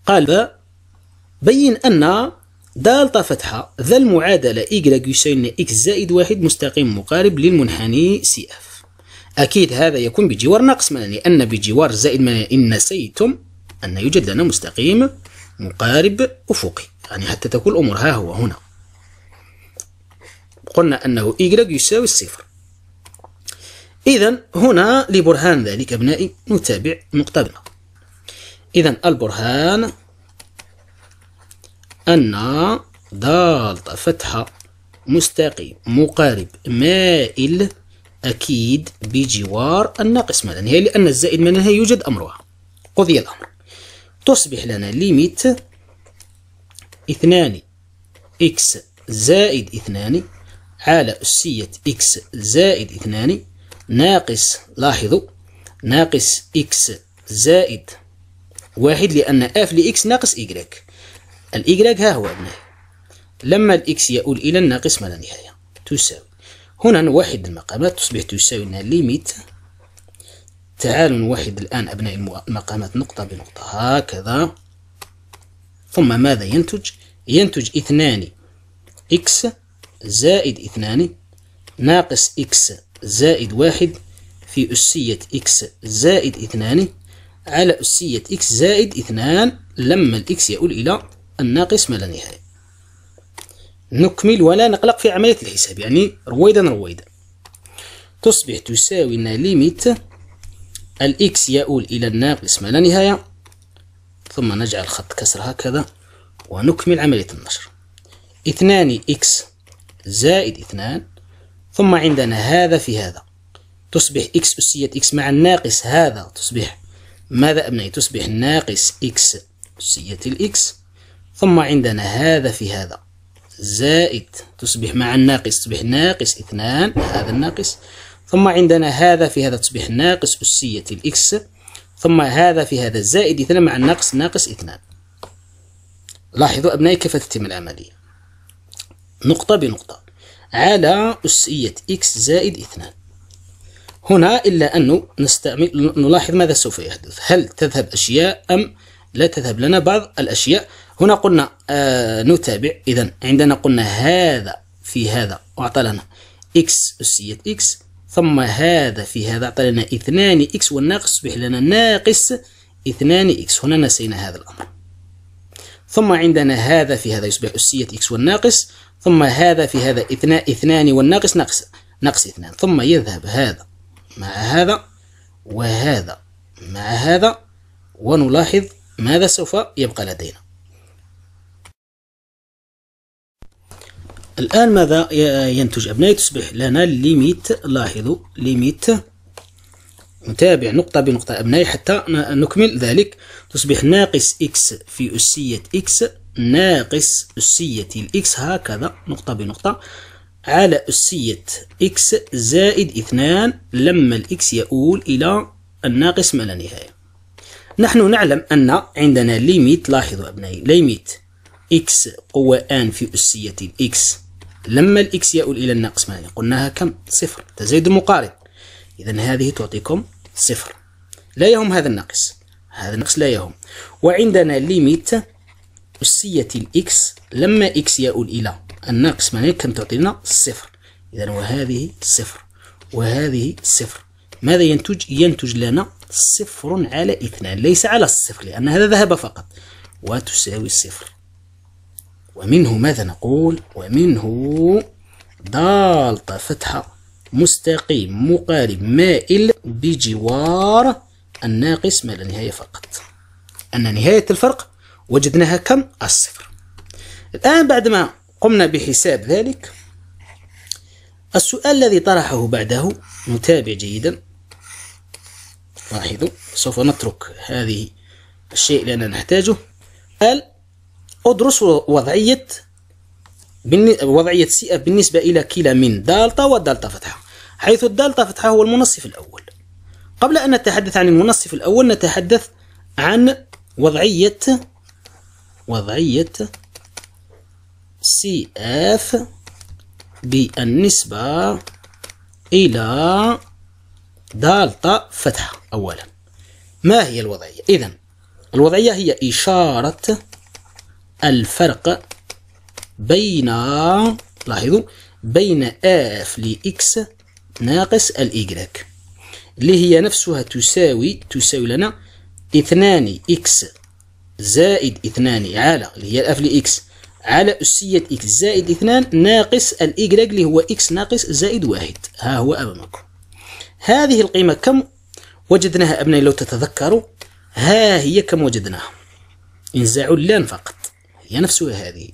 قال بين أن دالتا فتحة ذا المعادلة إيكلاك يساوي إكس زائد واحد مستقيم مقارب للمنحني سي إف أكيد هذا يكون بجوار ناقص ملاني لأن بجوار زائد ملاني إن نسيتم أن يوجد لنا مستقيم مقارب أفقي يعني حتى تكون الأمور ها هو هنا قلنا أنه y يساوي الصفر إذا هنا لبرهان ذلك أبنائي نتابع مقطبنا إذا البرهان أن دالت فتحة مستقيم مقارب مائل أكيد بجوار الناقص يعني هي لأن الزائد منها يوجد أمرها قضي الأمر تصبح لنا ليميت اثنان إكس زائد اثنان على أسية إكس زائد اثنان ناقص لاحظوا ناقص إكس زائد واحد لأن اف لإكس ناقص إيكغيك الإيكغيك ها هو أبنائي لما الإكس يؤول إلى الناقص ما لا نهاية تساوي هنا نوحد المقامات تصبح تساوي لنا ليميت تعالوا نوحد الآن أبناء المقامات نقطة بنقطة هكذا ثم ماذا ينتج؟ ينتج اثنان إكس زائد اثنان ناقص إكس زائد واحد في أسية إكس زائد اثنان على أسية إكس زائد اثنان لما الإكس يؤول إلى الناقص ما لا نهاية نكمل ولا نقلق في عملية الحساب يعني رويدا رويدا تصبح تساوي لنا ليميت الإكس يؤول إلى الناقص ما لا نهاية ثم نجعل خط كسر هكذا ونكمل عملية النشر اثنان إكس زائد اثنان ثم عندنا هذا في هذا تصبح إكس أسية إكس مع الناقص هذا تصبح ماذا أبنائي تصبح ناقص إكس أسية الإكس ثم عندنا هذا في هذا زائد تصبح مع الناقص تصبح ناقص اثنان هذا الناقص ثم عندنا هذا في هذا تصبح ناقص أسية الإكس ثم هذا في هذا زائد اثنان مع الناقص ناقص اثنان لاحظوا أبنائي كيف تتم العملية نقطة بنقطة على أسية إكس زائد اثنان هنا إلا أنه نستعمل نلاحظ ماذا سوف يحدث هل تذهب أشياء أم لا تذهب لنا بعض الأشياء هنا قلنا آه نتابع إذا عندنا قلنا هذا في هذا أعطى لنا إكس أسية إكس ثم هذا في هذا أعطى لنا اثنان إكس والناقص يصبح لنا ناقص اثنان إكس هنا نسينا هذا الأمر ثم عندنا هذا في هذا يصبح أسية إكس والناقص ثم هذا في هذا اثنان اثنان والناقص ناقص ناقص اثنان ثم يذهب هذا مع هذا وهذا مع هذا ونلاحظ ماذا سوف يبقى لدينا الآن ماذا ينتج أبنائي تصبح لنا ليميت لاحظوا ليميت نتابع نقطة بنقطة أبنائي حتى نكمل ذلك تصبح ناقص إكس في أسية إكس ناقص أسية الإكس هكذا نقطة بنقطة على أسية إكس زائد اثنان لما الإكس يؤول إلى الناقص ما لا نهاية نحن نعلم أن عندنا ليميت لاحظوا أبنائي ليميت إكس قوة آن في أسية الإكس لما الإكس يؤول إلى الناقص ما قلناها كم صفر تزايد المقارب إذا هذه تعطيكم صفر لا يهم هذا الناقص هذا الناقص لا يهم وعندنا ليميت أسية الإكس لما إكس يؤول إلى الناقص من كم تعطينا صفر إذا وهذه صفر وهذه صفر ماذا ينتج؟ ينتج لنا صفر على اثنان ليس على الصفر لأن هذا ذهب فقط وتساوي الصفر ومنه ماذا نقول؟ ومنه دالتا فتحة مستقيم مقارب مائل بجوار الناقص ما لا نهاية فقط أن نهاية الفرق وجدناها كم؟ الصفر الآن بعدما قمنا بحساب ذلك السؤال الذي طرحه بعده نتابع جيدا لاحظوا سوف نترك هذه الشيء لأننا نحتاجه قال أدرس وضعية وضعية سي اف بالنسبة إلى كلا من دالتا ودالتا فتحة حيث الدالتا فتحة هو المنصف الأول قبل أن نتحدث عن المنصف الأول نتحدث عن وضعية وضعية سي اف بالنسبة إلى دالتا فتحة أولا ما هي الوضعية؟ إذا الوضعية هي إشارة الفرق بين لاحظوا بين اف لإكس ناقص الإيكغيك اللي هي نفسها تساوي تساوي لنا اثنان إكس زائد اثنان على اللي هي الأف لإكس على أسية إكس زائد اثنان ناقص الإيكغيك اللي هو إكس ناقص زائد واحد ها هو أمامكم هذه القيمة كم وجدناها أبنائي لو تتذكروا ها هي كم وجدناها انزعوا اللان فقط هي نفسها هذه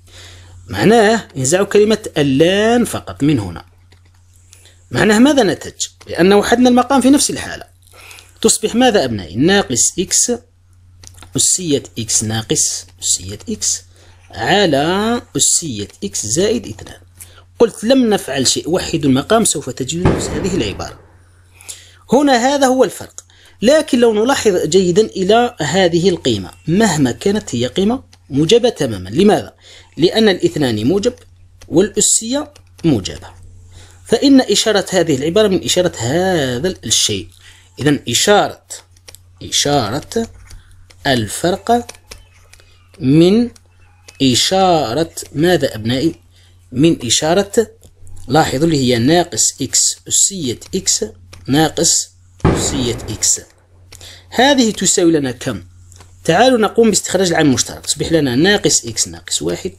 معناه انزعوا كلمة اللان فقط من هنا معناه ماذا نتج؟ لأن وحدنا المقام في نفس الحالة تصبح ماذا أبنائي؟ ناقص إكس أسية إكس ناقص أسية إكس على أسية إكس زائد اثنان قلت لم نفعل شيء وحد المقام سوف تجدون هذه العبارة هنا هذا هو الفرق لكن لو نلاحظ جيدا إلى هذه القيمة مهما كانت هي قيمة موجبة تماما لماذا؟ لأن الاثنان موجب والأسية موجبة فإن إشارة هذه العبارة من إشارة هذا الشيء إذا إشارة إشارة الفرق من إشارة ماذا أبنائي من إشارة لاحظوا اللي هي ناقص إكس أسية إكس ناقص أسية إكس هذه تساوي لنا كم تعالوا نقوم باستخراج العام المشترك تصبح لنا ناقص إكس ناقص واحد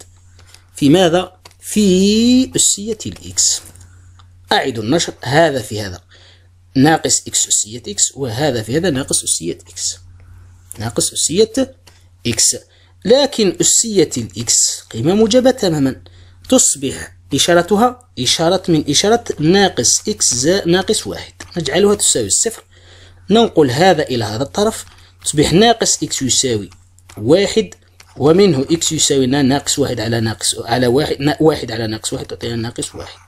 في ماذا في أسية الإكس أعد النشر هذا في هذا ناقص إكس أسية إكس وهذا في هذا ناقص أسية إكس ناقص أسية إكس لكن أسية الإكس قيمة موجبة تماما تصبح إشارتها إشارة من إشارة ناقص إكس زائد ناقص واحد نجعلها تساوي الصفر ننقل هذا إلى هذا الطرف تصبح ناقص إكس يساوي واحد ومنه إكس يساوي ناقص واحد على ناقص على واحد واحد على ناقص واحد تعطينا ناقص واحد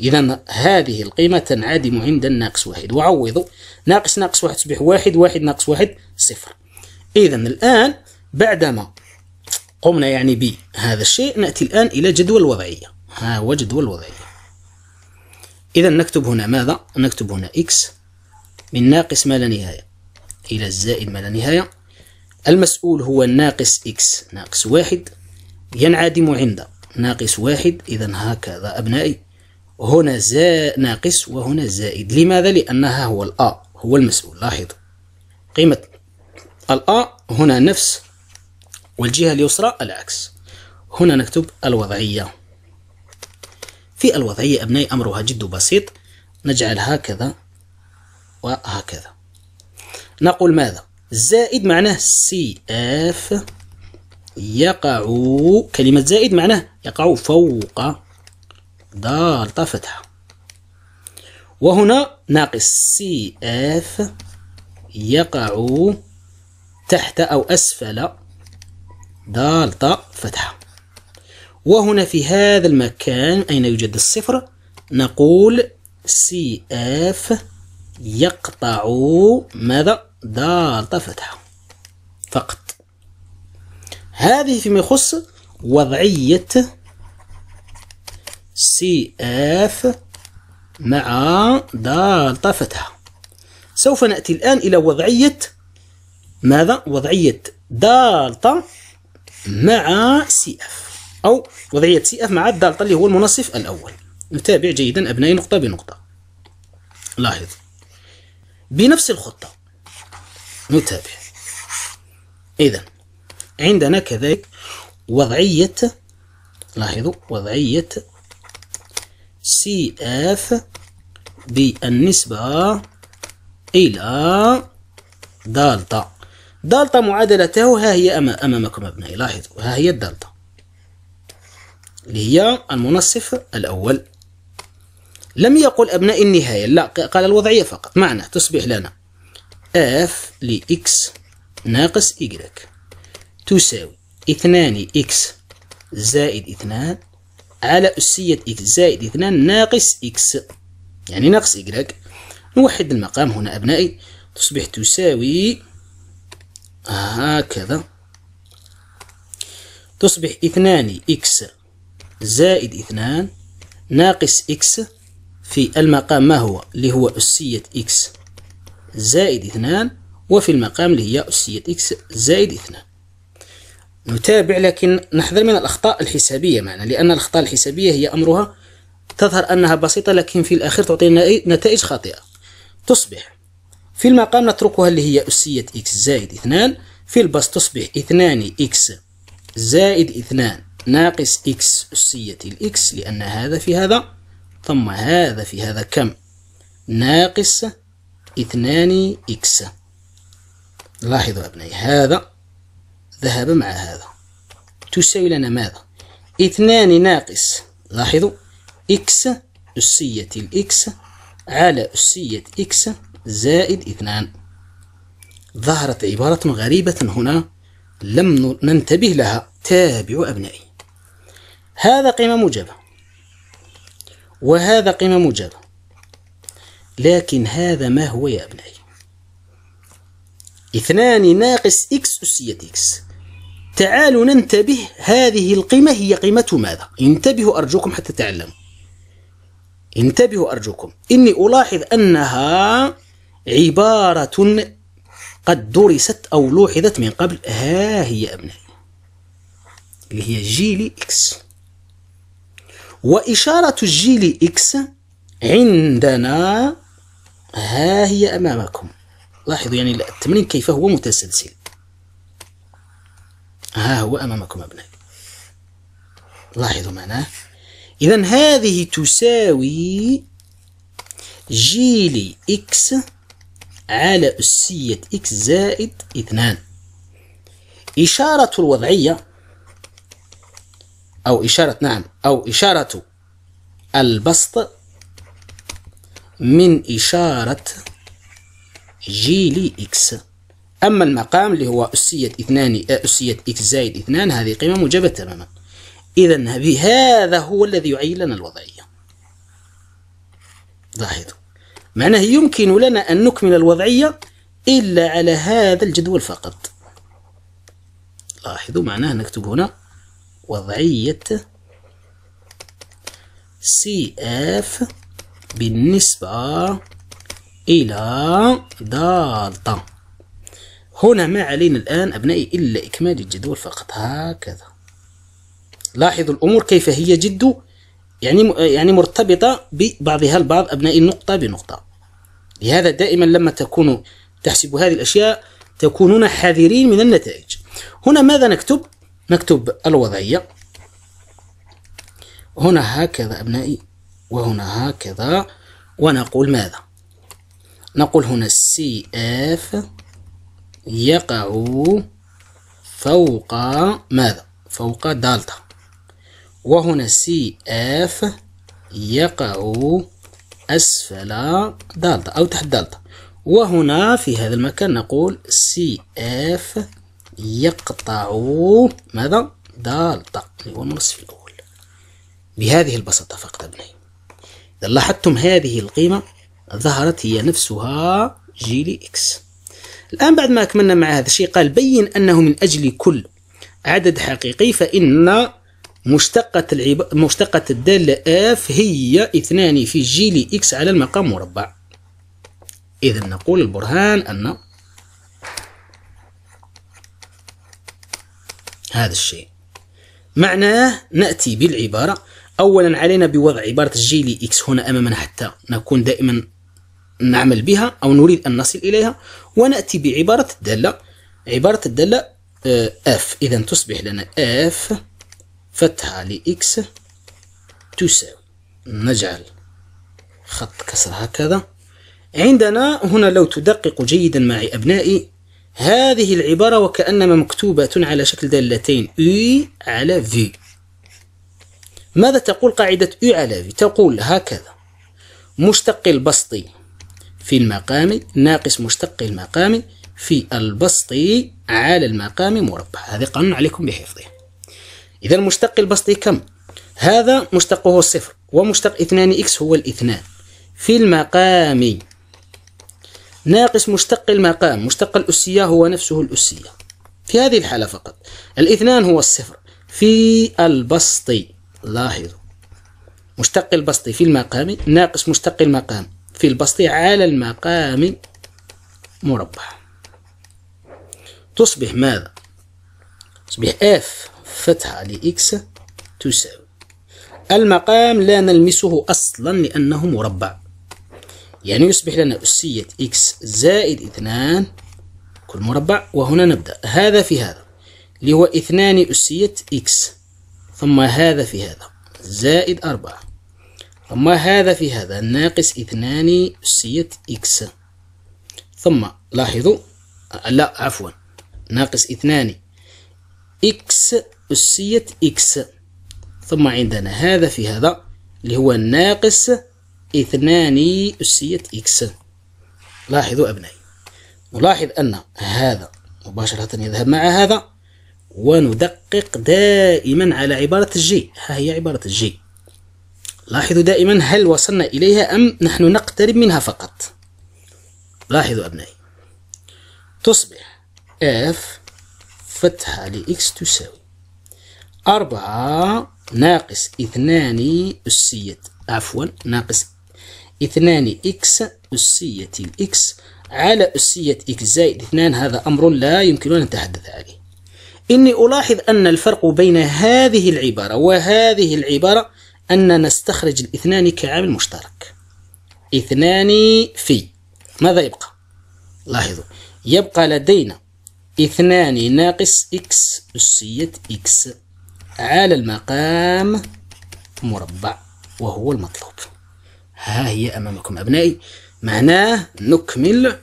إذا هذه القيمة تنعدم عند الناقص واحد وعوضوا ناقص ناقص واحد تصبح واحد واحد ناقص واحد صفر إذا الآن بعدما قمنا يعني بهذا الشيء نأتي الآن إلى جدول وضعية ها هو جدول وضعية إذا نكتب هنا ماذا؟ نكتب هنا إكس من ناقص ما لا نهاية إلى الزائد ما لا نهاية المسؤول هو ناقص إكس ناقص واحد ينعدم عند ناقص واحد إذا هكذا أبنائي هنا زا ناقص وهنا زائد لماذا لأنها هو الأ هو المسؤول لاحظ قيمة الأ هنا نفس والجهة اليسرى العكس هنا نكتب الوضعية في الوضعية أبنائي أمرها جد بسيط نجعل هكذا وهكذا نقول ماذا زائد معناه سي اف يقع كلمة زائد معناه يقع فوق ضالطة فتحة وهنا ناقص سي اف يقع تحت أو أسفل ضالطة فتحة وهنا في هذا المكان أين يوجد الصفر نقول سي اف يقطع ماذا ضالطة فتحة فقط هذه فيما يخص وضعية سي اف مع دالتا فتحة سوف نأتي الآن إلى وضعية ماذا؟ وضعية دالتا مع سي اف أو وضعية سي اف مع الدالتا اللي هو المنصف الأول نتابع جيدا أبنائي نقطة بنقطة لاحظ بنفس الخطة نتابع إذا عندنا كذلك وضعية لاحظوا وضعية سي اف بالنسبة إلى دالتا دالتا معادلته ها هي أمامكم أبنائي لاحظوا ها هي الدالتا اللي هي المنصف الأول لم يقل أبناء النهاية لا قال الوضعية فقط معنى تصبح لنا اف لإكس ناقص إيكغيك تساوي اثنان إكس زائد اثنان على أسية إكس زائد اثنان ناقص إكس يعني ناقص إكراك نوحد المقام هنا أبنائي تصبح تساوي هكذا تصبح اثنان إكس زائد اثنان ناقص إكس في المقام ما هو اللي هو أسية إكس زائد اثنان وفي المقام اللي هي أسية إكس زائد اثنان نتابع لكن نحذر من الأخطاء الحسابية معنا لأن الأخطاء الحسابية هي أمرها تظهر أنها بسيطة لكن في الأخير تعطينا نتائج خاطئة تصبح في المقام نتركها اللي هي أسية إكس زائد اثنان في البسط تصبح اثنان إكس زائد اثنان ناقص إكس أسية الإكس لأن هذا في هذا ثم هذا في هذا كم ناقص اثنان إكس لاحظوا أبنائي هذا ذهب مع هذا تساوي لنا ماذا اثنان ناقص لاحظوا إكس أسية الإكس على أسية إكس زائد اثنان ظهرت عبارة غريبة هنا لم ننتبه لها تابع أبنائي هذا قيمة موجبة وهذا قيمة موجبة لكن هذا ما هو يا أبنائي اثنان ناقص إكس أسية إكس تعالوا ننتبه هذه القيمة هي قيمة ماذا انتبهوا أرجوكم حتى تعلموا انتبهوا أرجوكم إني ألاحظ أنها عبارة قد درست أو لوحظت من قبل ها هي أبنائي اللي هي جيلي إكس وإشارة الجيلي إكس عندنا ها هي أمامكم لاحظوا يعني التمرين كيف هو متسلسل ها هو أمامكم أبنائي لاحظوا معناه إذا هذه تساوي جيلي إكس على أسية إكس زائد اثنان إشارة الوضعية أو إشارة نعم أو إشارة البسط من إشارة جيلي إكس أما المقام اللي هو أسية اثنان آه، أسية إكس زائد اثنان هذه قيمة موجبة تماما إذا بهذا هو الذي يعين لنا الوضعية لاحظوا معناه يمكن لنا أن نكمل الوضعية إلا على هذا الجدول فقط لاحظوا معناه نكتب هنا وضعية سي اف بالنسبة إلى دالتا هنا ما علينا الآن أبنائي إلا إكمال الجدول فقط هكذا لاحظوا الأمور كيف هي جد يعني يعني مرتبطة ببعضها البعض أبنائي النقطة بنقطة لهذا دائما لما تكونوا تحسبوا هذه الأشياء تكونون حذرين من النتائج هنا ماذا نكتب؟ نكتب الوضعية هنا هكذا أبنائي وهنا هكذا ونقول ماذا؟ نقول هنا CF يقع فوق ماذا فوق دالتا وهنا سي اف يقع أسفل دالتا أو تحت دالتا وهنا في هذا المكان نقول سي اف يقطع ماذا دالتا اللي هو النصف الأول بهذه البساطة فقط ابني إذا لاحظتم هذه القيمة ظهرت هي نفسها جي لي إكس الآن بعد ما أكملنا مع هذا الشيء قال بين أنه من أجل كل عدد حقيقي فإن مشتقة العب... مشتقة الدالة اف هي اثنان في جي لإكس على المقام مربع إذا نقول البرهان أن هذا الشيء معناه نأتي بالعبارة أولا علينا بوضع عبارة الجي لإكس هنا أمامنا حتى نكون دائما نعمل بها أو نريد أن نصل إليها ونأتي بعبارة الدالة عبارة الدالة اف آه، إذا تصبح لنا اف فتحة لإكس تساوي نجعل خط كسر هكذا عندنا هنا لو تدقق جيدا معي أبنائي هذه العبارة وكأنما مكتوبة على شكل دالتين U على V ماذا تقول قاعدة U على V تقول هكذا مشتق البسطي في المقام ناقص مشتق المقام في البسط على المقام مربع هذه قانون عليكم بحفظه إذا المشتق البسطي كم؟ هذا مشتقه الصفر ومشتق اثنان إكس هو الاثنان في المقام ناقص مشتق المقام مشتق الأسية هو نفسه الأسية في هذه الحالة فقط الاثنان هو الصفر في البسط لاحظوا مشتق البسط في المقام ناقص مشتق المقام في البسط على المقام مربع تصبح ماذا؟ تصبح اف فتحة لاكس تساوي المقام لا نلمسه أصلا لأنه مربع يعني يصبح لنا أسية اكس زائد اثنان كل مربع وهنا نبدأ هذا في هذا اللي هو اثنان أسية اكس ثم هذا في هذا زائد أربعة ثم هذا في هذا ناقص اثنان أسية إكس ثم لاحظوا لا عفوا ناقص اثنان إكس أسية إكس ثم عندنا هذا في هذا اللي هو ناقص اثنان أسية إكس لاحظوا أبنائي نلاحظ أن هذا مباشرة يذهب مع هذا وندقق دائما على عبارة الجي ها هي عبارة الجي لاحظوا دائما هل وصلنا إليها أم نحن نقترب منها فقط لاحظوا أبنائي تصبح F فتحة لإكس تساوي أربعة ناقص اثنان أسية عفوا ناقص اثنان إكس أسية X على أسية إكس زائد اثنان هذا أمر لا يمكن أن نتحدث عليه إني ألاحظ أن الفرق بين هذه العبارة وهذه العبارة أن نستخرج الاثنان كعامل مشترك اثنان في ماذا يبقى لاحظوا يبقى لدينا اثنان ناقص إكس أسية إكس على المقام مربع وهو المطلوب ها هي أمامكم أبنائي معناه نكمل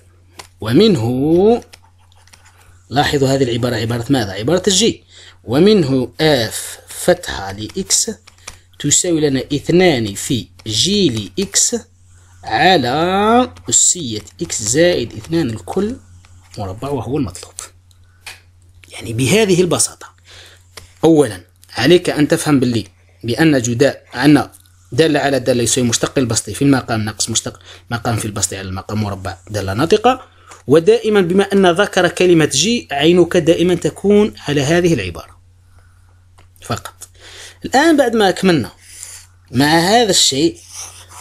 ومنه لاحظوا هذه العبارة عبارة ماذا؟ عبارة الجي ومنه اف فتحة لإكس تساوي لنا اثنان في جي لإكس على أسية إكس زائد اثنان الكل مربع وهو المطلوب يعني بهذه البساطة أولا عليك أن تفهم باللي بأن جداء أن دالة على دالة يساوي مشتق البسطي في المقام ناقص مشتق مقام في البسطي على المقام مربع دالة ناطقة ودائما بما أن ذكر كلمة جي عينك دائما تكون على هذه العبارة فقط الآن بعد ما أكملنا مع هذا الشيء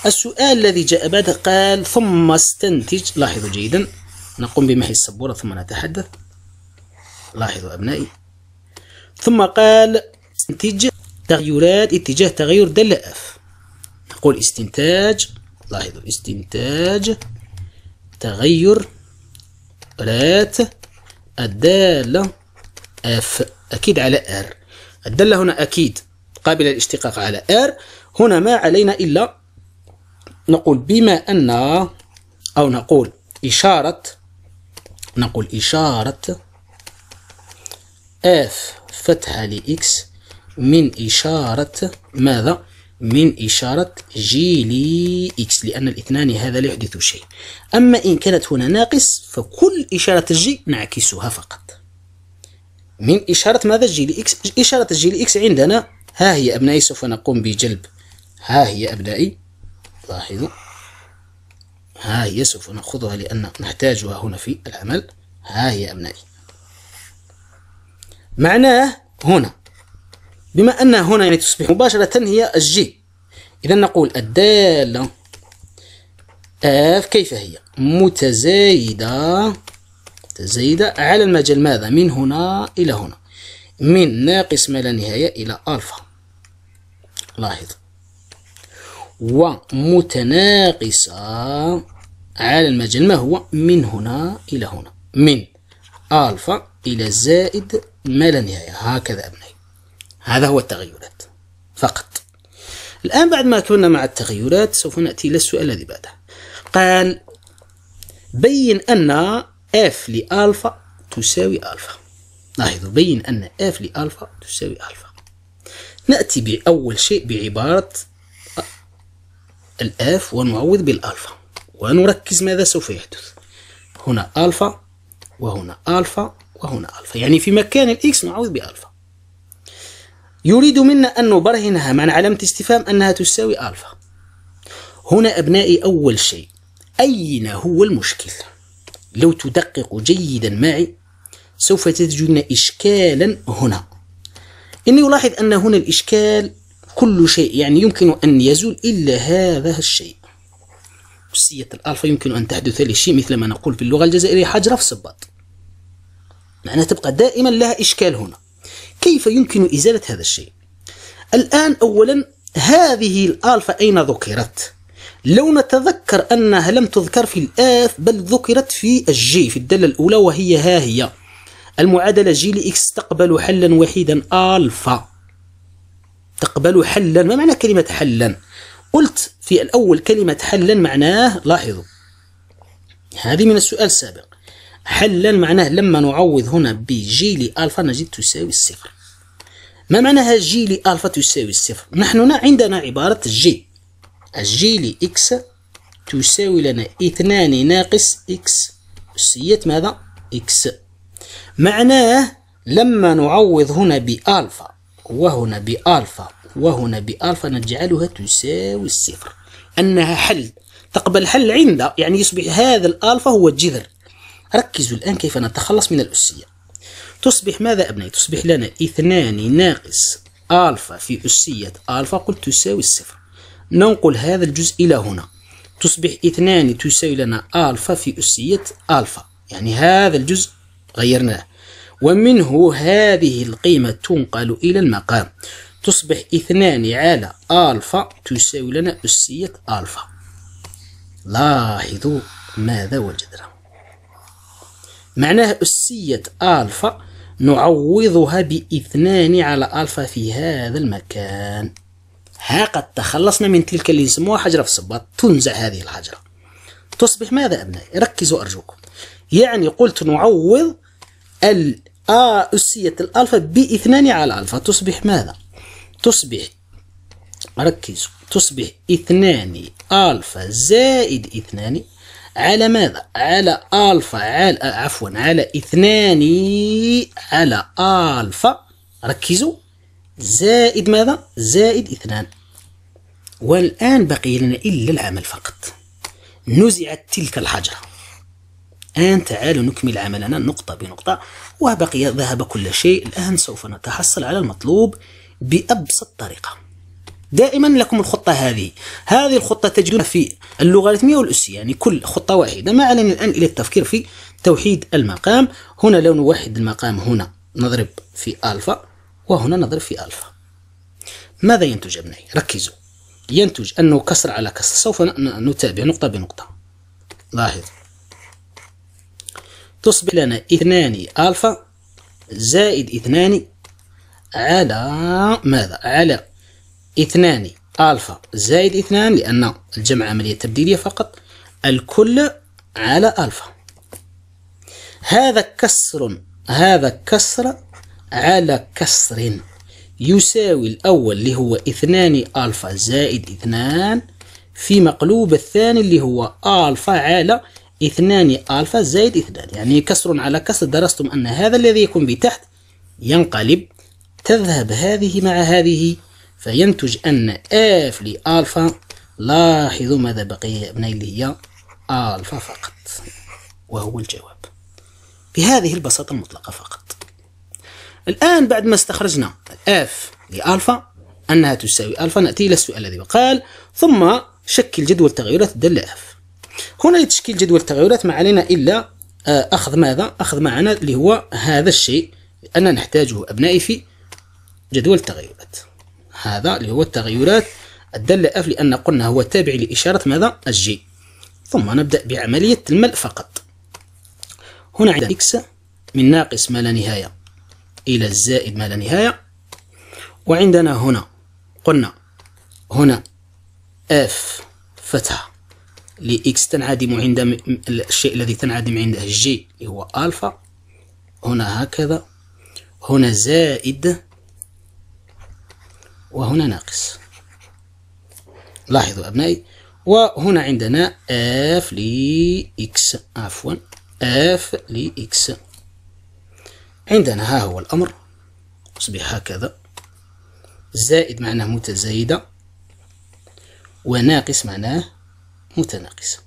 السؤال الذي جاء بعده قال ثم استنتج لاحظوا جيدا نقوم بمحي السبورة ثم نتحدث لاحظوا أبنائي ثم قال استنتج تغيرات اتجاه تغير دل اف نقول استنتاج لاحظوا استنتاج تغير رات الدالة اف اكيد على ار الدالة هنا اكيد قابلة للاشتقاق على R هنا ما علينا إلا نقول بما أن أو نقول إشارة نقول إشارة F فتحة لإكس من إشارة ماذا؟ من إشارة جي لإكس لأن الاثنان هذا لا يحدث شيء أما إن كانت هنا ناقص فكل إشارة جي نعكسها فقط من إشارة ماذا جي لإكس؟ إشارة جي لإكس عندنا ها هي أبنائي سوف نقوم بجلب ها هي أبنائي لاحظوا ها هي سوف نأخذها لأن نحتاجها هنا في العمل ها هي أبنائي معناه هنا بما أن هنا يعني تصبح مباشرة هي الجي إذا نقول الدالة آف آه، كيف هي متزايدة متزايدة على المجال ماذا من هنا إلى هنا من ناقص ما لا نهاية إلى ألفا لاحظ ومتناقصة على المجال ما هو من هنا إلى هنا من ألفا إلى زائد ما لا نهاية هكذا أبنائي هذا هو التغيرات فقط الآن بعد ما كنا مع التغيرات سوف نأتي إلى السؤال الذي بعده قال بين أن f لألفا تساوي ألفا لاحظوا بين أن f لألفا تساوي ألفا نأتي بأول شيء بعبارة الآف ونعوض بالألفا ونركز ماذا سوف يحدث هنا ألفا وهنا ألفا وهنا ألفا يعني في مكان الإكس نعوض بألفا يريد منا أن نبرهنها مع علامة استفهام أنها تساوي ألفا هنا أبنائي أول شيء أين هو المشكل؟ لو تدققوا جيدا معي سوف تجدون إشكالا هنا إني ألاحظ أن هنا الإشكال كل شيء يعني يمكن أن يزول إلا هذا الشيء جسية الألفا يمكن أن تحدث للشيء مثل ما نقول في اللغة الجزائرية حجرة في صباط معناها تبقى دائما لها إشكال هنا كيف يمكن إزالة هذا الشيء الآن أولا هذه الألفا أين ذكرت لو نتذكر أنها لم تذكر في الآف بل ذكرت في الجي في الدالة الأولى وهي ها هي المعادلة جي لإكس تقبل حلا وحيدا ألفا تقبل حلا ما معنى كلمة حلا قلت في الأول كلمة حلا معناه لاحظوا هذه من السؤال السابق حلا معناه لما نعوض هنا بجي لألفا نجد تساوي الصفر ما معناها جي لألفا تساوي الصفر نحن عندنا عبارة جي جي لإكس تساوي لنا اثنان ناقص إكس أسية ماذا إكس معناه لما نعوض هنا بألفا وهنا بألفا وهنا بألفا نجعلها تساوي الصفر أنها حل تقبل حل عند يعني يصبح هذا الألفا هو الجذر ركزوا الآن كيف نتخلص من الأسية تصبح ماذا أبنائي تصبح لنا اثنان ناقص ألفا في أسية ألفا قلت تساوي الصفر ننقل هذا الجزء إلى هنا تصبح اثنان تساوي لنا ألفا في أسية ألفا يعني هذا الجزء غيرناه ومنه هذه القيمة تنقل إلى المقام تصبح اثنان على ألفا تساوي لنا أسية ألفا لاحظوا ماذا وجدنا معناه أسية ألفا نعوضها باثنان على ألفا في هذا المكان ها قد تخلصنا من تلك اللي نسموها حجرة في الصباط تنزع هذه الحجرة تصبح ماذا أبنائي ركزوا أرجوكم يعني قلت نعوض أسية الألفا باثنان على الألفا تصبح ماذا؟ تصبح ركزوا تصبح اثنان ألفا زائد اثنان على ماذا؟ على ألفا على عفوا على اثنان على ألفا ركزوا زائد ماذا؟ زائد اثنان والآن بقي لنا إلا العمل فقط نزعت تلك الحجرة الآن تعالوا نكمل عملنا نقطة بنقطة وبقي ذهب كل شيء الآن سوف نتحصل على المطلوب بأبسط طريقة دائما لكم الخطة هذه هذه الخطة تجدونها في اللوغاريتمية والأسية يعني كل خطة واحدة ما علينا الآن إلى التفكير في توحيد المقام هنا لو نوحد المقام هنا نضرب في ألفا وهنا نضرب في ألفا ماذا ينتج أبنائي ركزوا ينتج أنه كسر على كسر سوف نتابع نقطة بنقطة لاحظ تصبح لنا اثنان ألفا زائد اثنان على ماذا؟ على اثنان ألفا زائد اثنان لأن الجمع عملية تبديلية فقط الكل على ألفا هذا كسر هذا كسر على كسر يساوي الأول اللي هو اثنان ألفا زائد اثنان في مقلوب الثاني اللي هو ألفا على اثنان ألفا زائد اثنان يعني كسر على كسر درستم أن هذا الذي يكون بتحت ينقلب تذهب هذه مع هذه فينتج أن اف لألفا لاحظوا ماذا بقي يا ابني اللي هي ألفا فقط وهو الجواب بهذه البساطة المطلقة فقط الآن بعد ما استخرجنا اف لألفا أنها تساوي ألفا نأتي إلى السؤال الذي وقال ثم شكل جدول تغيرات الدالة اف هنا لتشكيل جدول التغيرات ما علينا إلا آه، أخذ ماذا؟ أخذ معنا اللي هو هذا الشيء أننا نحتاجه أبنائي في جدول التغيرات هذا اللي هو التغيرات الدالة اف لأن قلنا هو تابع لإشارة ماذا؟ الجي ثم نبدأ بعملية الملء فقط هنا عندنا إكس من ناقص ما لا نهاية إلى الزائد ما لا نهاية وعندنا هنا قلنا هنا اف فتحة لإكس تنعدم عند الشيء الذي تنعدم عنده جي اللي هو ألفا هنا هكذا هنا زائد وهنا ناقص لاحظوا أبنائي وهنا عندنا اف لإكس عفوا اف لإكس عندنا ها هو الأمر يصبح هكذا زائد معناه متزايدة وناقص معناه متناقصة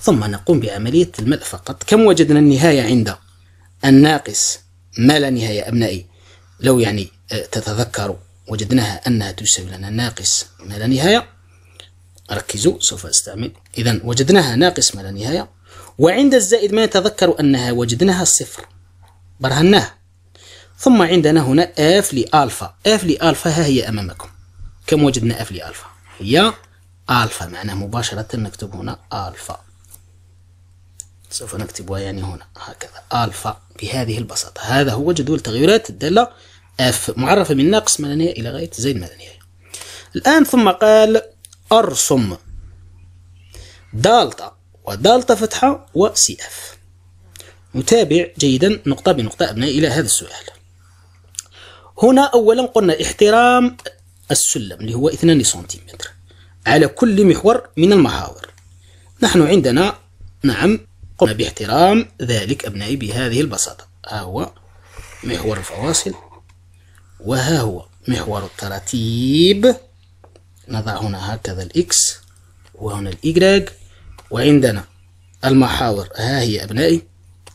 ثم نقوم بعملية الملء فقط كم وجدنا النهاية عند الناقص ما لا نهاية أبنائي لو يعني آه، تتذكروا وجدناها أنها تساوي لنا ناقص ما لا نهاية ركزوا سوف أستعمل إذا وجدناها ناقص ما لا نهاية وعند الزائد ما يتذكر أنها وجدناها صفر برهناها ثم عندنا هنا اف لألفا اف لألفا ها هي أمامكم كم وجدنا اف لألفا هي ألفا معناه مباشرة نكتب هنا ألفا سوف نكتبها يعني هنا هكذا ألفا بهذه البساطة هذا هو جدول تغيرات الدالة اف معرفة من ناقص ما لا نهاية إلى غاية زائد ما لا نهاية الآن ثم قال أرسم دالتا ودالتا فتحة وسي اف نتابع جيدا نقطة بنقطة أبناء إلى هذا السؤال هنا أولا قلنا احترام السلم اللي هو 2 سنتيمتر على كل محور من المحاور نحن عندنا نعم قمنا باحترام ذلك أبنائي بهذه البساطة ها هو محور الفواصل وها هو محور التراتيب نضع هنا هكذا الإكس وهنا الإيجراج وعندنا المحاور ها هي أبنائي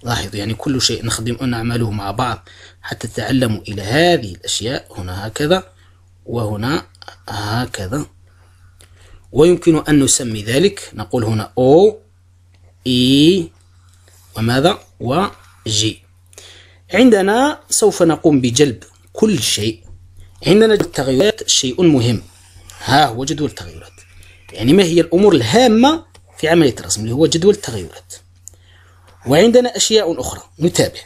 لاحظوا يعني كل شيء نخدم نعمله مع بعض حتى تتعلموا إلى هذه الأشياء هنا هكذا وهنا هكذا ويمكن أن نسمي ذلك نقول هنا O E وماذا و G عندنا سوف نقوم بجلب كل شيء عندنا التغيرات شيء مهم ها هو جدول التغيرات يعني ما هي الأمور الهامة في عملية الرسم اللي هو جدول التغيرات وعندنا أشياء أخرى نتابع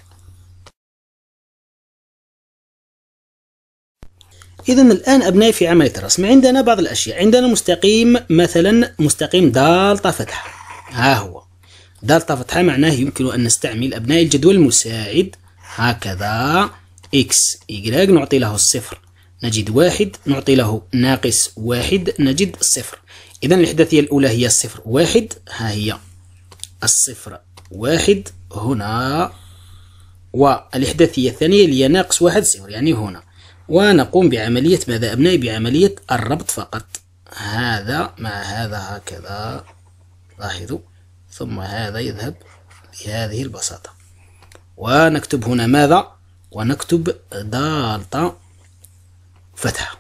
إذا الآن أبنائي في عملية الرسم عندنا بعض الأشياء عندنا مستقيم مثلا مستقيم دالتا فتحة ها هو دالتا فتحة معناه يمكن أن نستعمل أبنائي الجدول المساعد هكذا إكس إيجراج نعطي له الصفر نجد واحد نعطي له ناقص واحد نجد صفر إذا الإحداثية الأولى هي الصفر واحد ها هي الصفر واحد هنا والإحداثية الثانية اللي هي ناقص واحد صفر يعني هنا ونقوم بعملية ماذا أبنائي بعملية الربط فقط هذا مع هذا هكذا لاحظوا ثم هذا يذهب بهذه البساطة ونكتب هنا ماذا ونكتب دالتا فتحة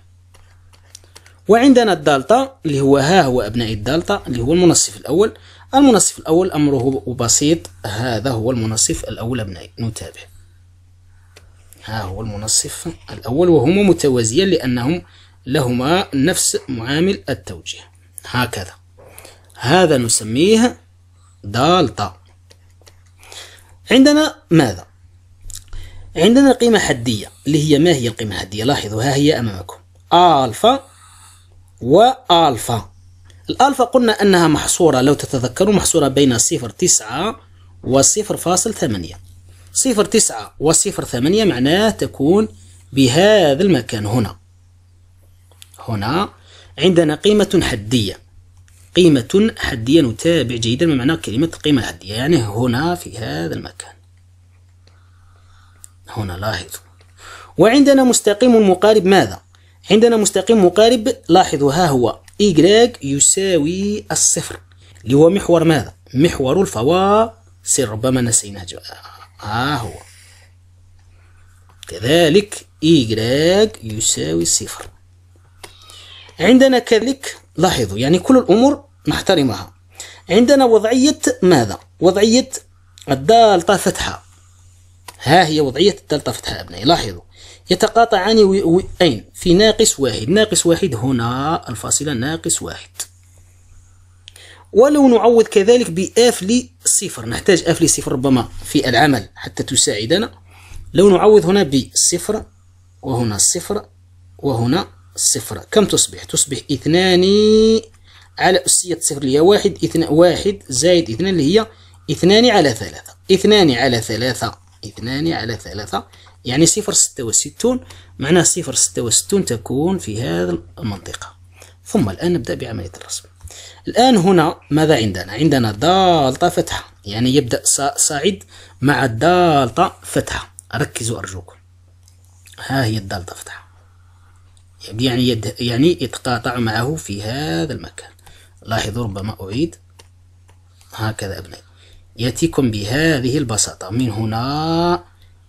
وعندنا الدالتا اللي هو ها هو أبناء الدالتا اللي هو المنصف الأول المنصف الأول أمره بسيط هذا هو المنصف الأول أبنائي نتابع ها هو المنصف الأول وهما متوازيان لأنهم لهما نفس معامل التوجيه هكذا هذا نسميه دالتا عندنا ماذا؟ عندنا قيمة حدية اللي هي ما هي القيمة الحدية؟ لاحظوا ها هي أمامكم ألفا وألفا الألفا قلنا أنها محصورة لو تتذكروا محصورة بين صفر تسعة وصفر فاصل ثمانية صفر تسعة وصفر ثمانية معناه تكون بهذا المكان هنا هنا عندنا قيمة حدية قيمة حدية نتابع جيدا ما معنى كلمة قيمة حدية يعني هنا في هذا المكان هنا لاحظوا وعندنا مستقيم مقارب ماذا؟ عندنا مستقيم مقارب لاحظوا ها هو Y يساوي الصفر اللي هو محور ماذا؟ محور الفواصل ربما نسيناه ها آه، هو كذلك إيجراج يساوي صفر عندنا كذلك لاحظوا يعني كل الأمور نحترمها عندنا وضعية ماذا؟ وضعية الدالتا فتحة ها هي وضعية الدالتا فتحة أبنائي لاحظوا يتقاطعان أين؟ في ناقص واحد ناقص واحد هنا الفاصلة ناقص واحد ولو نعوض كذلك باف لصفر نحتاج اف لصفر ربما في العمل حتى تساعدنا لو نعوض هنا بصفر وهنا صفر وهنا صفر كم تصبح تصبح اثنان على أسية صفر اللي هي واحد اثنان واحد زائد اثنان اللي هي اثنان على ثلاثة اثنان على ثلاثة اثنان على ثلاثة يعني صفر ستة وستون معناه صفر ستة وستون تكون في هذه المنطقة ثم الآن نبدأ بعملية الرسم الآن هنا ماذا عندنا؟ عندنا دالتا فتحة يعني يبدأ صاعد مع الدالتا فتحة ركزوا أرجوكم ها هي الدالتا فتحة يعني يد يعني يتقاطع معه في هذا المكان لاحظوا ربما أعيد هكذا أبنائي يأتيكم بهذه البساطة من هنا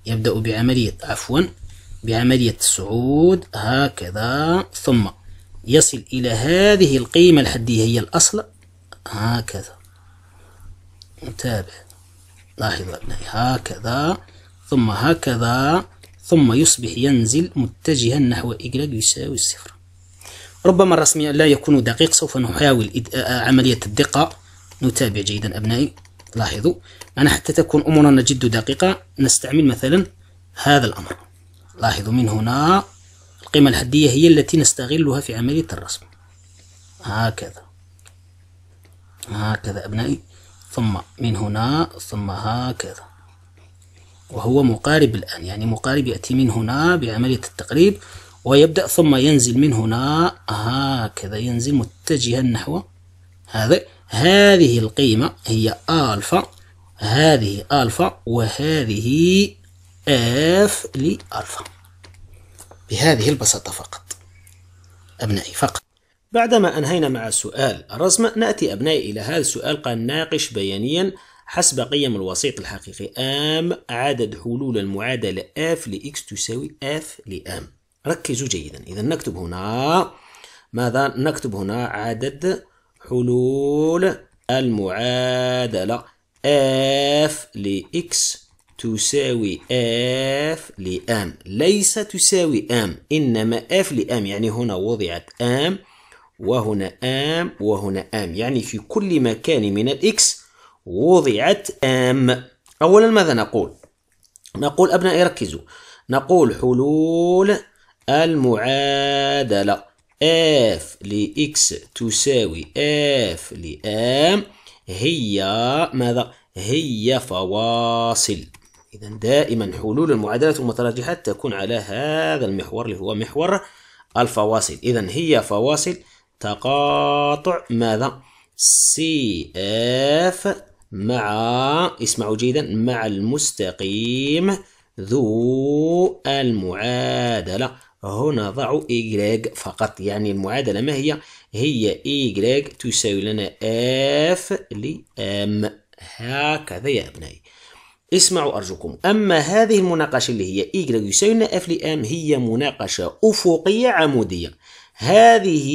يبدأ بعملية عفوا بعملية الصعود هكذا ثم يصل إلى هذه القيمة الحدية هي الأصل هكذا نتابع لاحظ أبنائي هكذا ثم هكذا ثم يصبح ينزل متجها نحو إقلاق يساوي الصفر ربما الرسمي لا يكون دقيق سوف نحاول عملية الدقة نتابع جيدا أبنائي لاحظوا أنا حتى تكون أمورنا جد دقيقة نستعمل مثلا هذا الأمر لاحظوا من هنا القيمة الحدية هي التي نستغلها في عملية الرسم هكذا هكذا أبنائي ثم من هنا ثم هكذا وهو مقارب الآن يعني مقارب يأتي من هنا بعملية التقريب ويبدأ ثم ينزل من هنا هكذا ينزل متجها نحو هذا هذه القيمة هي ألفا هذه ألفا وهذه اف لألفا بهذه البساطة فقط أبنائي فقط بعدما أنهينا مع سؤال الرسم نأتي أبنائي إلى هذا السؤال قال ناقش بيانيا حسب قيم الوسيط الحقيقي آم عدد حلول المعادلة F لإكس تساوي F لآم ركزوا جيدا إذا نكتب هنا ماذا نكتب هنا عدد حلول المعادلة F لإكس تساوي اف لام ليس تساوي ام انما اف لام يعني هنا وضعت ام وهنا ام وهنا ام يعني في كل مكان من الاكس وضعت ام اولا ماذا نقول نقول ابنائي ركزوا نقول حلول المعادله اف لاكس تساوي اف لام هي ماذا هي فواصل إذا دائما حلول المعادلات والمتراجحات تكون على هذا المحور اللي هو محور الفواصل إذا هي فواصل تقاطع ماذا سي اف مع اسمعوا جيدا مع المستقيم ذو المعادلة هنا ضعوا إيكغيك فقط يعني المعادلة ما هي هي ايكغيك تساوي لنا اف لام هكذا يا أبنائي اسمعوا أرجوكم أما هذه المناقشة اللي هي Y يساوي F لام هي مناقشة أفقية عمودية هذه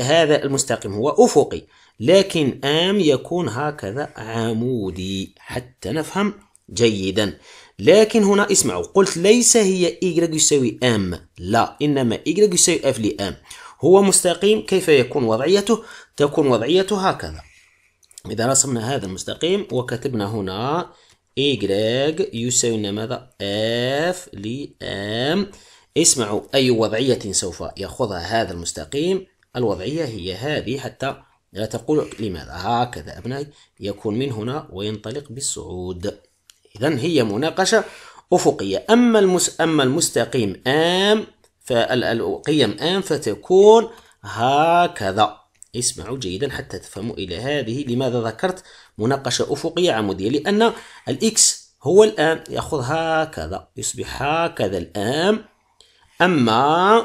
هذا المستقيم هو أفقي لكن ام يكون هكذا عمودي حتى نفهم جيدا لكن هنا اسمعوا قلت ليس هي y يساوي ام لا إنما y يساوي f لام هو مستقيم كيف يكون وضعيته تكون وضعيته هكذا إذا رسمنا هذا المستقيم وكتبنا هنا إيجراج يساوي ماذا؟ اف لام اسمعوا أي وضعية سوف يأخذها هذا المستقيم الوضعية هي هذه حتى لا تقول لماذا هكذا أبنائي يكون من هنا وينطلق بالصعود إذا هي مناقشة أفقية أما المس أما المستقيم آم فالقيم آم فتكون هكذا اسمعوا جيدا حتى تفهموا إلى هذه لماذا ذكرت مناقشة أفقية عمودية لأن الإكس هو الآن يأخذ هكذا يصبح هكذا الآن أما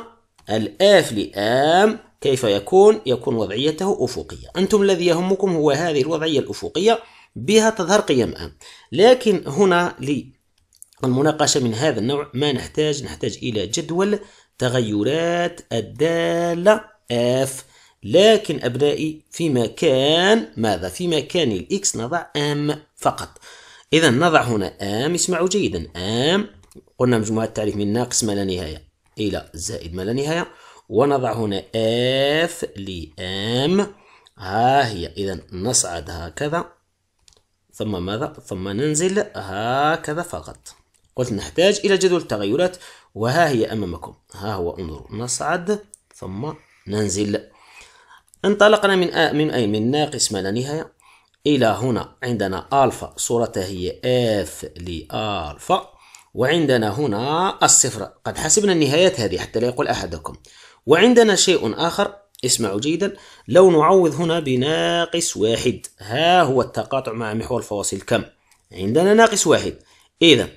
الآف لآم كيف يكون؟ يكون وضعيته أفقية أنتم الذي يهمكم هو هذه الوضعية الأفقية بها تظهر قيم آم لكن هنا للمناقشة من هذا النوع ما نحتاج؟ نحتاج إلى جدول تغيرات الدالة آف لكن أبنائي في مكان ماذا؟ في مكان الإكس نضع أم فقط إذا نضع هنا أم اسمعوا جيدا أم قلنا مجموعة التعريف من ناقص ما لا نهاية إلى زائد ما لا نهاية ونضع هنا اف لام ها هي إذا نصعد هكذا ثم ماذا؟ ثم ننزل هكذا فقط قلت نحتاج إلى جدول التغيرات وها هي أمامكم ها هو انظروا نصعد ثم ننزل انطلقنا من آ من أين من ناقص ما لا نهاية إلى هنا عندنا ألفا صورتها هي إف لألفا وعندنا هنا الصفر قد حسبنا النهايات هذه حتى لا يقول أحدكم وعندنا شيء آخر اسمعوا جيدا لو نعوض هنا بناقص واحد ها هو التقاطع مع محور الفواصل كم عندنا ناقص واحد إذا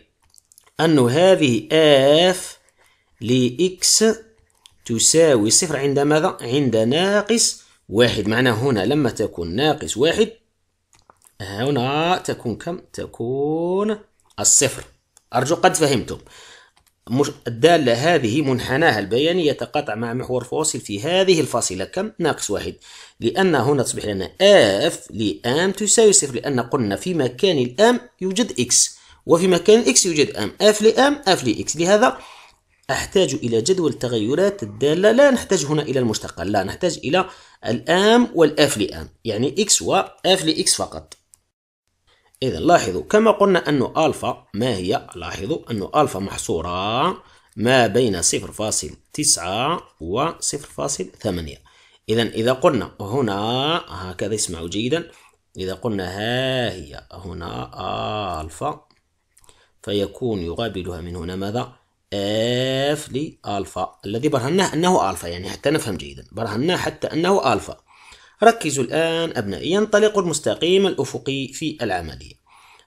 أن هذه اف لإكس تساوي صفر عند ماذا؟ عند ناقص واحد معناه هنا لما تكون ناقص واحد هنا تكون كم تكون الصفر أرجو قد فهمتم مش الدالة هذه منحناها البياني يتقاطع مع محور فاصل في هذه الفاصلة كم؟ ناقص واحد لأن هنا تصبح لنا اف لام تساوي صفر لأن قلنا في مكان الام يوجد اكس وفي مكان اكس يوجد ام اف لام اف لاكس لهذا أحتاج إلى جدول تغيرات الدالة لا نحتاج هنا إلى المشتقة لا نحتاج إلى الآم والآف لآم يعني إكس وآف لإكس فقط إذا لاحظوا كما قلنا أن ألفا ما هي لاحظوا أن ألفا محصورة ما بين 0.9 و 0.8 إذا إذا قلنا هنا هكذا اسمعوا جيدا إذا قلنا ها هي هنا ألفا فيكون يقابلها من هنا ماذا؟ اف لالفا الذي برهناه انه الفا يعني حتى نفهم جيدا برهناه حتى انه الفا ركزوا الان ابنائي ينطلق المستقيم الافقي في العمليه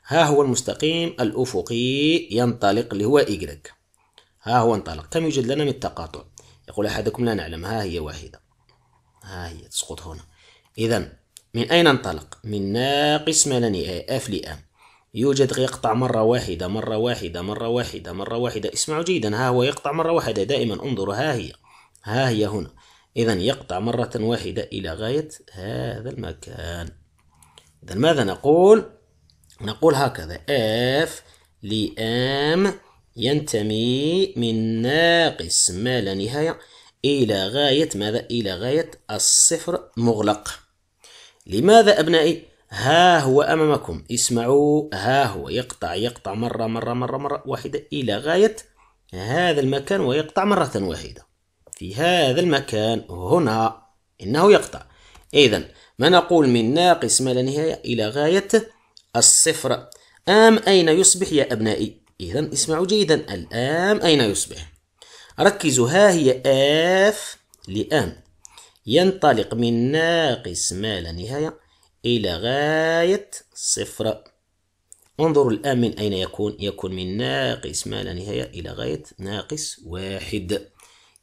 ها هو المستقيم الافقي ينطلق اللي هو ايغريك ها هو انطلق كم يوجد لنا من التقاطع يقول احدكم لا نعلم ها هي واحده ها هي تسقط هنا اذا من اين انطلق من ناقص ما نهايه اف لام يوجد يقطع مرة واحدة مرة واحدة مرة واحدة مرة واحدة اسمعوا جيدا ها هو يقطع مرة واحدة دائما انظروا ها هي ها هي هنا إذا يقطع مرة واحدة إلى غاية هذا المكان إذا ماذا نقول؟ نقول هكذا F لام ينتمي من ناقص ما لا نهاية إلى غاية ماذا؟ إلى غاية الصفر مغلق لماذا أبنائي؟ ها هو أمامكم اسمعوا ها هو يقطع يقطع مرة مرة مرة مرة واحدة إلى غاية هذا المكان ويقطع مرة واحدة في هذا المكان هنا إنه يقطع إذا ما نقول من ناقص ما لا نهاية إلى غاية الصفر آم أين يصبح يا أبنائي إذا اسمعوا جيدا الآم أين يصبح ركزوا ها هي آف لآم ينطلق من ناقص ما لا نهاية إلى غاية صفر انظروا الآن من أين يكون يكون من ناقص ما لا نهاية إلى غاية ناقص واحد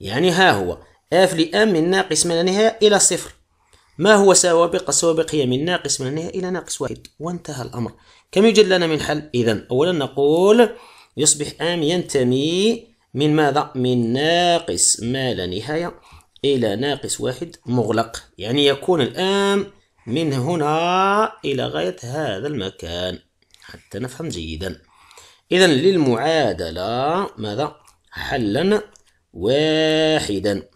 يعني ها هو اف لام من ناقص ما لا نهاية إلى صفر ما هو سوابق السوابق هي من ناقص ما لا نهاية إلى ناقص واحد وانتهى الأمر كم يوجد لنا من حل إذا أولا نقول يصبح ام ينتمي من ماذا من ناقص ما لا نهاية إلى ناقص واحد مغلق يعني يكون الآن من هنا إلى غاية هذا المكان حتى نفهم جيدا إذا للمعادلة ماذا حلا واحدا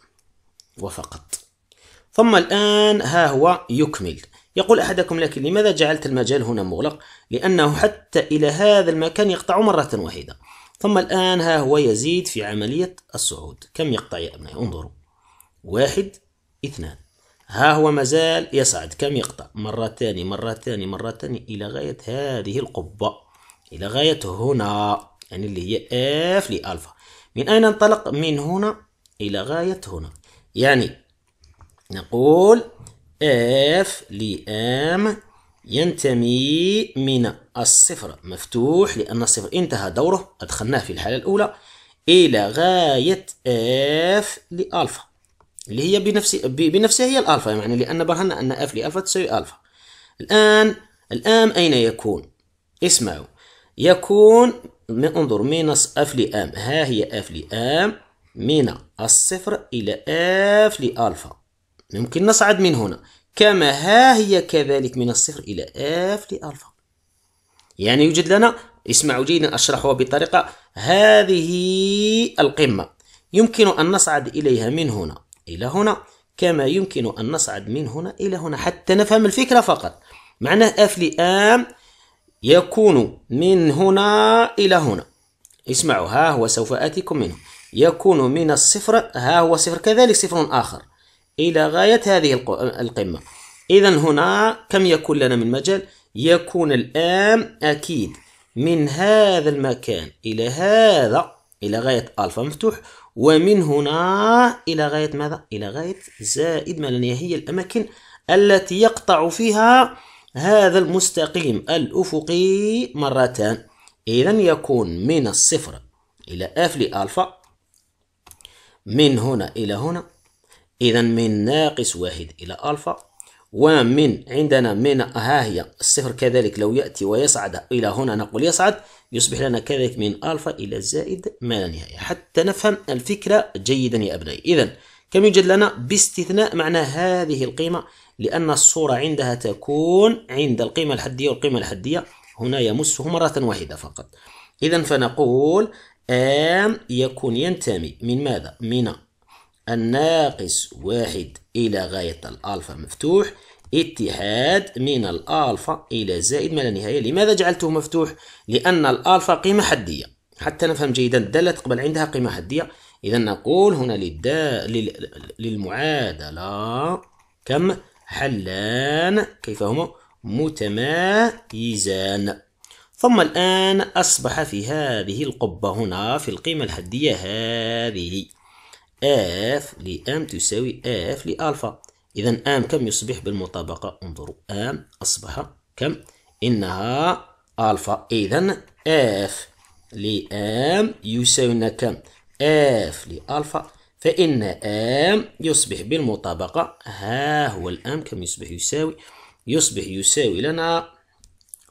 وفقط ثم الآن ها هو يكمل يقول أحدكم لكن لماذا جعلت المجال هنا مغلق لأنه حتى إلى هذا المكان يقطع مرة واحدة ثم الآن ها هو يزيد في عملية الصعود كم يقطع يا أبنائي انظروا واحد اثنان ها هو مازال يصعد كم يقطع مرة ثانية مرة ثانية مرة ثانية إلى غاية هذه القبة إلى غاية هنا يعني اللي هي اف لألفا من أين انطلق من هنا إلى غاية هنا يعني نقول اف لام ينتمي من الصفر مفتوح لأن الصفر انتهى دوره أدخلناه في الحالة الأولى إلى غاية اف لألفا اللي هي بنفس بنفسها هي الالفا يعني لان برهنا ان اف لالفا تساوي الفا الان الام اين يكون اسمعوا يكون انظر مينس اف لام ها هي اف لام من الصفر الى اف لالفا يمكن نصعد من هنا كما ها هي كذلك من الصفر الى اف لالفا يعني يوجد لنا اسمعوا جيدا اشرحها بطريقه هذه القمه يمكن ان نصعد اليها من هنا إلى هنا كما يمكن أن نصعد من هنا إلى هنا حتى نفهم الفكرة فقط معناه ام يكون من هنا إلى هنا اسمعوا ها هو سوف آتيكم منه يكون من الصفر ها هو صفر كذلك صفر آخر إلى غاية هذه القمة إذا هنا كم يكون لنا من مجال يكون الآم أكيد من هذا المكان إلى هذا إلى غاية ألفا مفتوح ومن هنا إلى غاية ماذا؟ إلى غاية زائد ما لأن هي الأماكن التي يقطع فيها هذا المستقيم الأفقي مرتان إذا يكون من الصفر إلى اف لألفا من هنا إلى هنا إذا من ناقص واحد إلى ألفا ومن عندنا من ها هي الصفر كذلك لو يأتي ويصعد إلى هنا نقول يصعد يصبح لنا كذلك من ألفا إلى زائد ما لا نهاية حتى نفهم الفكرة جيدا يا أبنائي إذا كم يوجد لنا باستثناء معنى هذه القيمة لأن الصورة عندها تكون عند القيمة الحدية والقيمة الحدية هنا يمسه مرة واحدة فقط إذا فنقول آم يكون ينتمي من ماذا؟ من الناقص واحد إلى غاية الألفا مفتوح اتحاد من الألفا إلى زائد ما لا نهاية لماذا جعلته مفتوح؟ لأن الألفا قيمة حدية حتى نفهم جيدا دلت قبل عندها قيمة حدية إذا نقول هنا للدا... لل... للمعادلة كم حلان كيف هما متمايزان ثم الآن أصبح في هذه القبة هنا في القيمة الحدية هذه اف لام تساوي اف لالفا اذا ام كم يصبح بالمطابقه انظروا ام اصبح كم انها الفا اذا اف لام يساوي لنا كم اف لالفا فان ام يصبح بالمطابقه ها هو الام كم يصبح يساوي يصبح يساوي لنا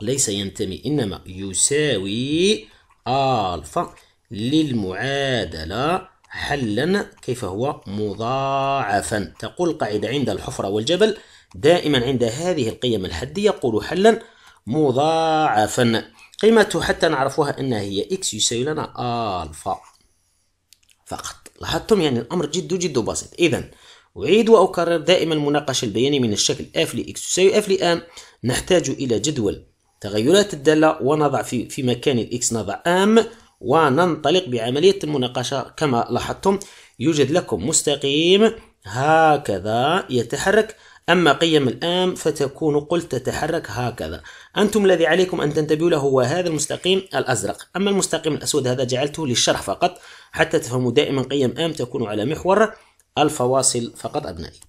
ليس ينتمي انما يساوي الفا للمعادله حلا كيف هو مضاعفا تقول قاعدة عند الحفرة والجبل دائما عند هذه القيم الحدية قول حلا مضاعفا قيمته حتى نعرفها أنها هي إكس يساوي لنا ألفا فقط لاحظتم يعني الأمر جد جد بسيط إذا أعيد وأكرر دائما المناقشة البياني من الشكل f x تساوي f لان نحتاج إلى جدول تغيرات الدالة ونضع في, في مكان الإكس نضع ام وننطلق بعملية المناقشة كما لاحظتم يوجد لكم مستقيم هكذا يتحرك أما قيم الآن فتكون قلت تتحرك هكذا أنتم الذي عليكم أن تنتبهوا له هو هذا المستقيم الأزرق أما المستقيم الأسود هذا جعلته للشرح فقط حتى تفهموا دائما قيم آم تكون على محور الفواصل فقط أبنائي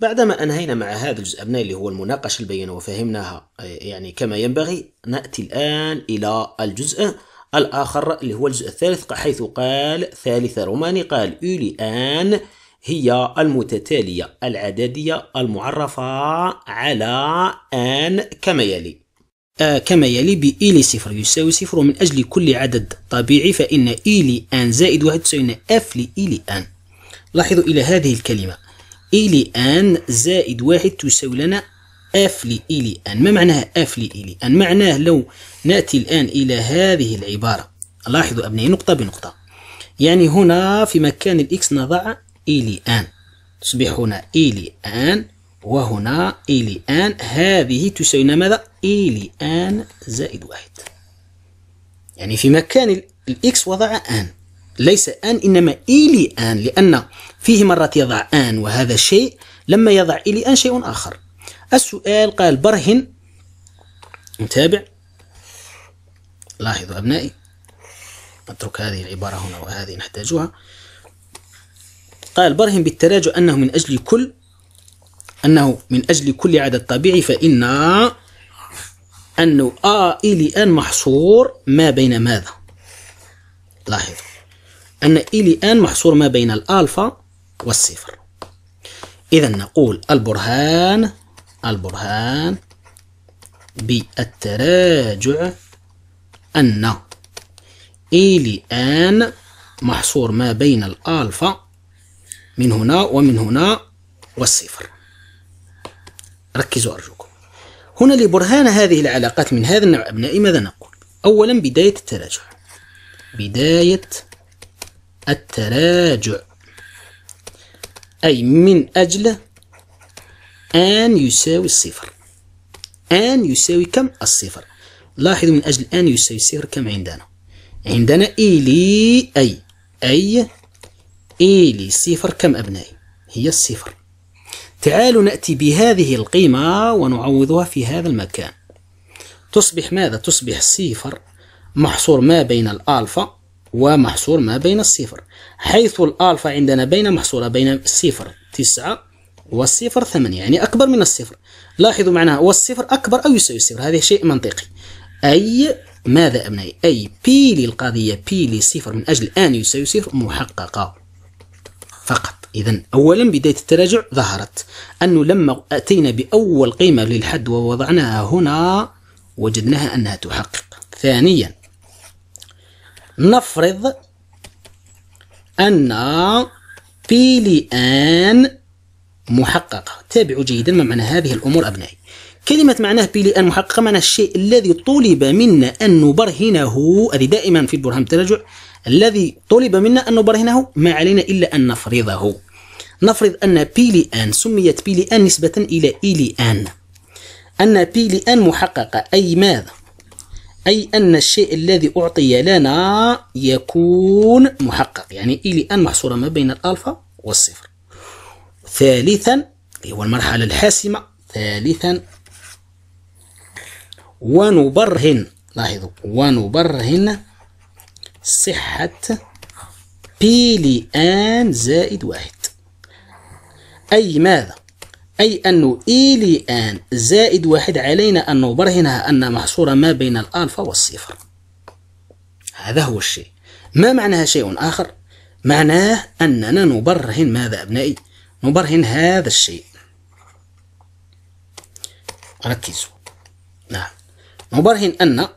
بعدما أنهينا مع هذا الجزء أبنائي اللي هو المناقشة البينة وفهمناها يعني كما ينبغي نأتي الآن إلى الجزء الآخر اللي هو الجزء الثالث حيث قال ثالث روماني قال أولي آن هي المتتالية العددية المعرفة على آن كما يلي آه كما يلي بإيلي صفر يساوي صفر ومن أجل كل عدد طبيعي فإن إيلي آن زائد واحد تساوي أف لإيلي آن لاحظوا إلى هذه الكلمة إيلي آن زائد واحد تساوي لنا اف لإلي أن ما معناها اف لإلي أن معناه لو نأتي الآن إلى هذه العبارة لاحظوا أبنائي نقطة بنقطة يعني هنا في مكان الإكس نضع إلي أن تصبح هنا إلي أن وهنا إلي أن هذه تساوينا ماذا؟ إلي أن زائد واحد يعني في مكان الإكس وضع أن ليس أن إنما إلي أن لأن فيه مرات يضع أن وهذا شيء لما يضع إلي أن شيء آخر السؤال قال برهن نتابع لاحظوا أبنائي أترك هذه العبارة هنا وهذه نحتاجها قال برهن بالتراجع أنه من أجل كل أنه من أجل كل عدد طبيعي فإن أنه آ إلى أن محصور ما بين ماذا لاحظوا أن إلى أن محصور ما بين الألفا والصفر إذا نقول البرهان البرهان بالتراجع أن إلي آن محصور ما بين الألفا من هنا ومن هنا والصفر ركزوا أرجوكم هنا لبرهان هذه العلاقات من هذا النوع أبنائي ماذا نقول أولا بداية التراجع بداية التراجع أي من أجل ان يساوي الصفر ان يساوي كم الصفر لاحظوا من اجل ان يساوي الصفر كم عندنا عندنا الي اي اي الي صفر كم ابنائي هي الصفر تعالوا ناتي بهذه القيمه ونعوضها في هذا المكان تصبح ماذا تصبح صفر محصور ما بين الالفا ومحصور ما بين الصفر حيث الالفا عندنا بين محصورة بين الصفر تسعة والصفر ثمانية يعني أكبر من الصفر لاحظوا معناها والصفر أكبر أو يساوي الصفر هذا شيء منطقي أي ماذا أبنائي أي بي للقضية بي لصفر من أجل أن يساوي صفر محققة فقط إذا أولا بداية التراجع ظهرت أنه لما أتينا بأول قيمة للحد ووضعناها هنا وجدناها أنها تحقق ثانيا نفرض أن بي لآن محققة تابعوا جيدا ما معنى هذه الأمور أبنائي كلمة معناه بلي أن محققة معنى الشيء الذي طلب منا أن نبرهنه هذه دائما في البرهان التراجع الذي طلب منا أن نبرهنه ما علينا إلا أن نفرضه نفرض أن بيلي أن سميت بيلي أن نسبة إلى إيلي أن أن بيلي أن محققة أي ماذا؟ أي أن الشيء الذي أعطي لنا يكون محقق يعني إلي أن محصورة ما بين الألفا والصفر ثالثا اللي هو المرحلة الحاسمة ثالثا ونبرهن لاحظوا ونبرهن صحة بي لآن زائد واحد أي ماذا؟ أي أن إي e لآن زائد واحد علينا أن نبرهنها أن محصورة ما بين الألفا والصفر هذا هو الشيء ما معناها شيء آخر؟ معناه أننا نبرهن ماذا أبنائي؟ نبرهن هذا الشيء ركزوا نعم نبرهن أن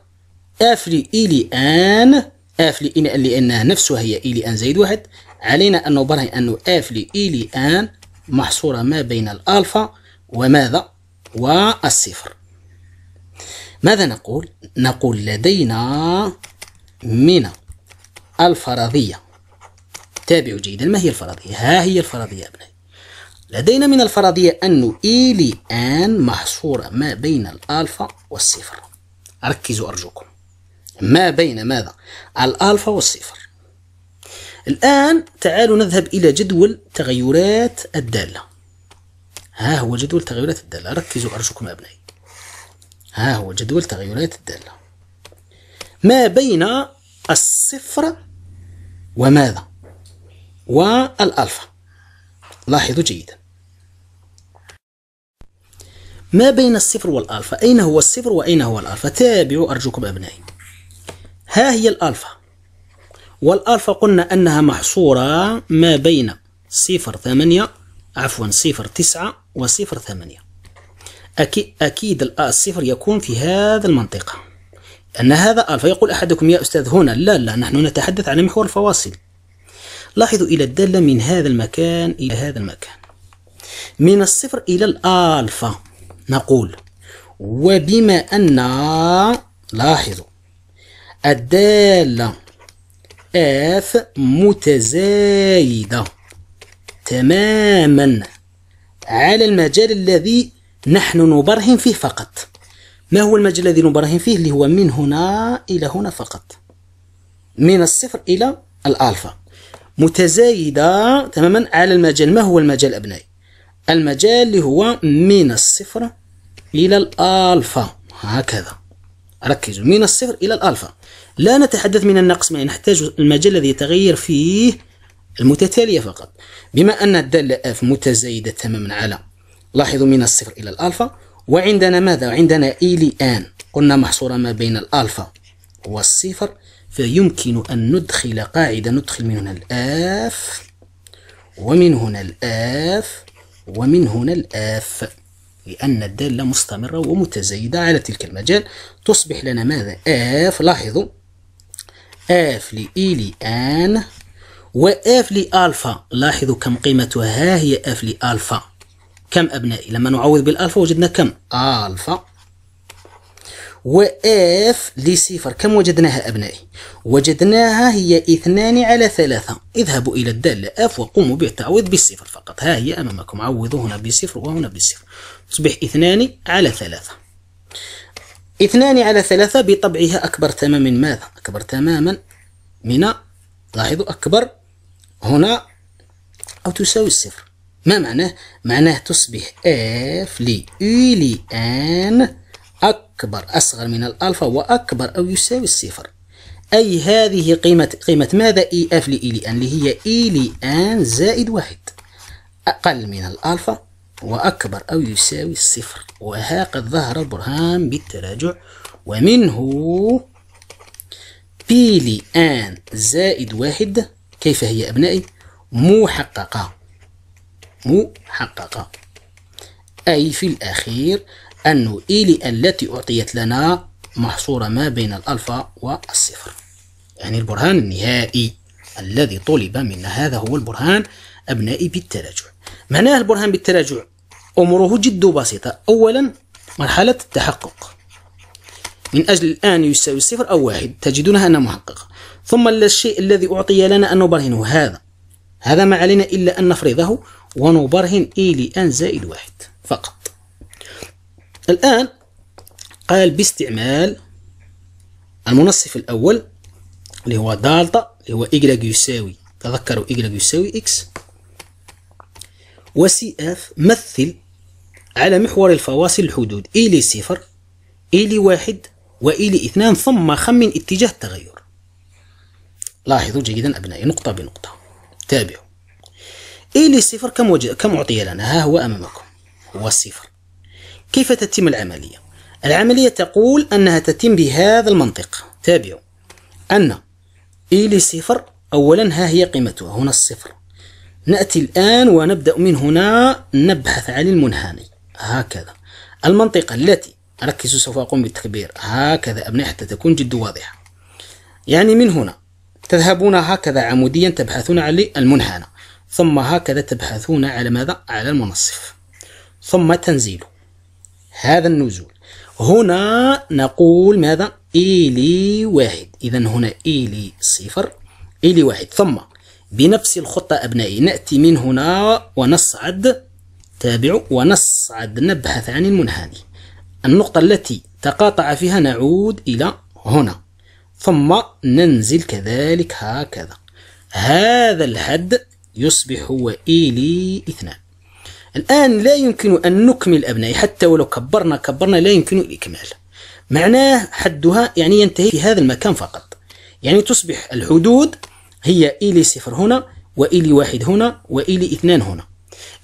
آفلي إلي آن آفلي إلي آن لأنها نفسها هي إلي آن زائد واحد علينا أن نبرهن أن آفلي إلي آن محصورة ما بين الألفا وماذا والصفر ماذا نقول نقول لدينا من الفرضية تابعوا جيدا ما هي الفرضية ها هي الفرضية يا أبنائي لدينا من الفرضية أن إي لي آن محصورة ما بين الألفا والصفر ركزوا أرجوكم ما بين ماذا؟ الألفا والصفر الآن تعالوا نذهب إلى جدول تغيرات الدالة ها هو جدول تغيرات الدالة ركزوا أرجوكم أبنائي ها هو جدول تغيرات الدالة ما بين الصفر وماذا؟ والألفا لاحظوا جيدا ما بين الصفر والألفا أين هو الصفر وأين هو الألفا تابعوا أرجوكم أبنائي ها هي الألفا والألفا قلنا أنها محصورة ما بين صفر ثمانية عفوا صفر تسعة وصفر ثمانية أكي أكيد الصفر يكون في هذا المنطقة أن هذا ألفا يقول أحدكم يا أستاذ هنا لا لا نحن نتحدث عن محور الفواصل لاحظوا إلى الدالة من هذا المكان إلى هذا المكان من الصفر إلى الألفا نقول وبما أن لاحظوا الدالة اف متزايدة تماما على المجال الذي نحن نبرهن فيه فقط ما هو المجال الذي نبرهن فيه اللي هو من هنا إلى هنا فقط من الصفر إلى الألفا متزايدة تماما على المجال ما هو المجال أبنائي المجال اللي هو من الصفر إلى الألفا هكذا ركزوا من الصفر إلى الألفا لا نتحدث من النقص ما نحتاج المجال الذي يتغير فيه المتتالية فقط بما أن الدالة اف متزايدة تماما على لاحظوا من الصفر إلى الألفا وعندنا ماذا؟ عندنا إلي e آن قلنا محصورة ما بين الألفا والصفر فيمكن أن ندخل قاعدة ندخل من هنا الآف ومن هنا الآف ومن هنا الآف لأن الدالة مستمرة ومتزايدة على تلك المجال تصبح لنا ماذا آف لاحظوا آف لاي لان وآف لألفا لاحظوا كم قيمتها ها هي آف لألفا كم أبنائي لما نعوض بالألفا وجدنا كم ألفا وآف لصفر كم وجدناها أبنائي وجدناها هي اثنان على ثلاثة اذهبوا إلى الدالة آف وقوموا بالتعويض بالصفر فقط ها هي أمامكم عوضوا هنا بصفر وهنا بصفر تصبح اثنان على ثلاثة اثنان على ثلاثة بطبعها أكبر تماما من ماذا أكبر تماما من لاحظوا أكبر هنا أو تساوي الصفر ما معناه معناه تصبح اف لي اي لي ان أكبر أصغر من الألفا وأكبر أو يساوي الصفر أي هذه قيمة قيمة ماذا إي e، إف لإي أن اللي هي إي e أن زائد واحد أقل من الألفا وأكبر أو يساوي الصفر وها قد ظهر البرهان بالتراجع ومنه بي أن زائد واحد كيف هي أبنائي محققة محققة أي في الأخير أن إيلي التي أعطيت لنا محصورة ما بين الألفا والصفر يعني البرهان النهائي الذي طلب منا هذا هو البرهان أبنائي بالتراجع معناه البرهان بالتراجع أمره جد بسيطة أولا مرحلة التحقق من أجل الآن يساوي صفر أو واحد تجدونها أنها محققة ثم الشيء الذي أعطي لنا أن نبرهنه هذا هذا ما علينا إلا أن نفرضه ونبرهن إي لأن زائد واحد فقط الآن قال باستعمال المنصف الأول اللي هو دالتا اللي هو إجلاج يساوي تذكروا إجلاج يساوي إكس وسي اف مثل على محور الفواصل الحدود إلي صفر إلي واحد وإلي اثنان ثم خمن اتجاه التغير لاحظوا جيدا أبنائي نقطة بنقطة تابعوا إلي صفر كم, وجه... كم أعطي لنا ها هو أمامكم هو الصفر كيف تتم العملية؟ العملية تقول أنها تتم بهذا المنطق تابعوا أن إي لصفر أولا ها هي قيمتها هنا الصفر نأتي الآن ونبدأ من هنا نبحث عن المنحني هكذا المنطقة التي ركزوا سوف أقوم بالتكبير هكذا أبنائي حتى تكون جد واضحة يعني من هنا تذهبون هكذا عموديا تبحثون على المنحنى ثم هكذا تبحثون على ماذا؟ على المنصف ثم تنزيل هذا النزول هنا نقول ماذا إيلي واحد إذا هنا إيلي صفر إيلي واحد ثم بنفس الخطة أبنائي نأتي من هنا ونصعد تابع ونصعد نبحث عن المنحني النقطة التي تقاطع فيها نعود إلى هنا ثم ننزل كذلك هكذا هذا الحد يصبح هو إيلي اثنان الآن لا يمكن أن نكمل الأبناء حتى ولو كبرنا كبرنا لا يمكن الإكمال معناه حدها يعني ينتهي في هذا المكان فقط يعني تصبح الحدود هي إلي صفر هنا وإلي واحد هنا وإلي اثنان هنا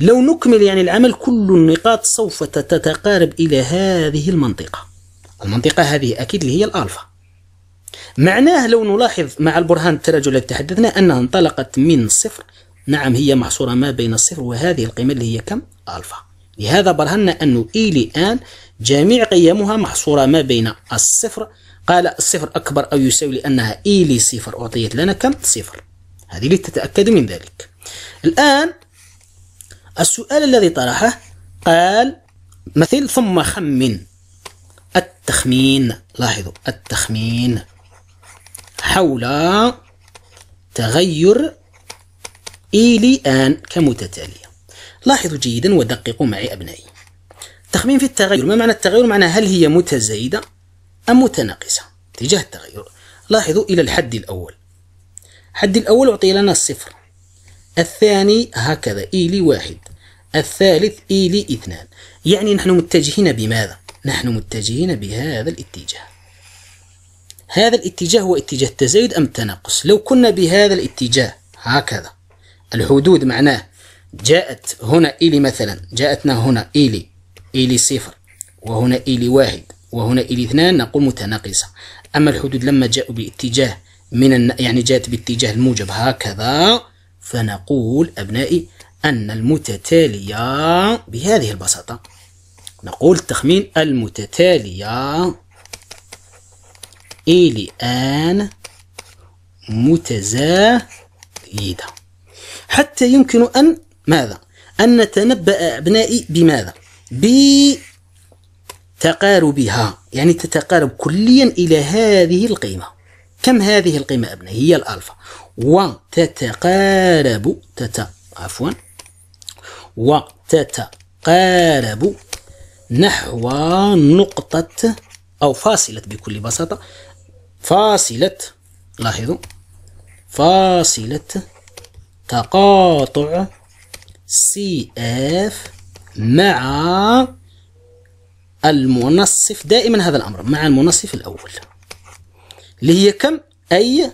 لو نكمل يعني العمل كل النقاط سوف تتقارب إلى هذه المنطقة المنطقة هذه أكيد اللي هي الألفا معناه لو نلاحظ مع البرهان التراجع الذي تحدثنا أنها انطلقت من صفر نعم هي محصورة ما بين الصفر وهذه القيمة اللي هي كم ألفا لهذا برهنا أنه إي الآن جميع قيمها محصورة ما بين الصفر قال الصفر أكبر أو يساوي لأنها إي e صفر أعطيت لنا كم صفر هذه لتتأكد من ذلك الآن السؤال الذي طرحه قال مثل ثم خمن التخمين لاحظوا التخمين حول تغير إيلي آن كمتتالية لاحظوا جيدا ودققوا معي أبنائي تخمين في التغير ما معنى التغير معنى هل هي متزايدة أم متناقصة تجاه التغير لاحظوا إلى الحد الأول الحد الأول أعطي لنا الصفر الثاني هكذا إيلي واحد الثالث إيلي اثنان يعني نحن متجهين بماذا؟ نحن متجهين بهذا الاتجاه هذا الاتجاه هو اتجاه التزايد أم التناقص لو كنا بهذا الاتجاه هكذا الحدود معناه جاءت هنا إلي مثلا جاءتنا هنا إلي إلي صفر وهنا إلي واحد وهنا إلي اثنان نقول متناقصة أما الحدود لما جاءوا باتجاه من الن... يعني جاءت باتجاه الموجب هكذا فنقول أبنائي أن المتتالية بهذه البساطة نقول التخمين المتتالية إلي آن متزايدة حتى يمكن أن ماذا أن نتنبأ أبنائي بماذا بتقاربها يعني تتقارب كليا إلى هذه القيمة كم هذه القيمة أبنائي هي الألفا وتتقارب تت عفوا وتتقارب نحو نقطة أو فاصلة بكل بساطة فاصلة لاحظوا فاصلة تقاطع سي اف مع المنصف دائما هذا الأمر مع المنصف الأول اللي هي كم أي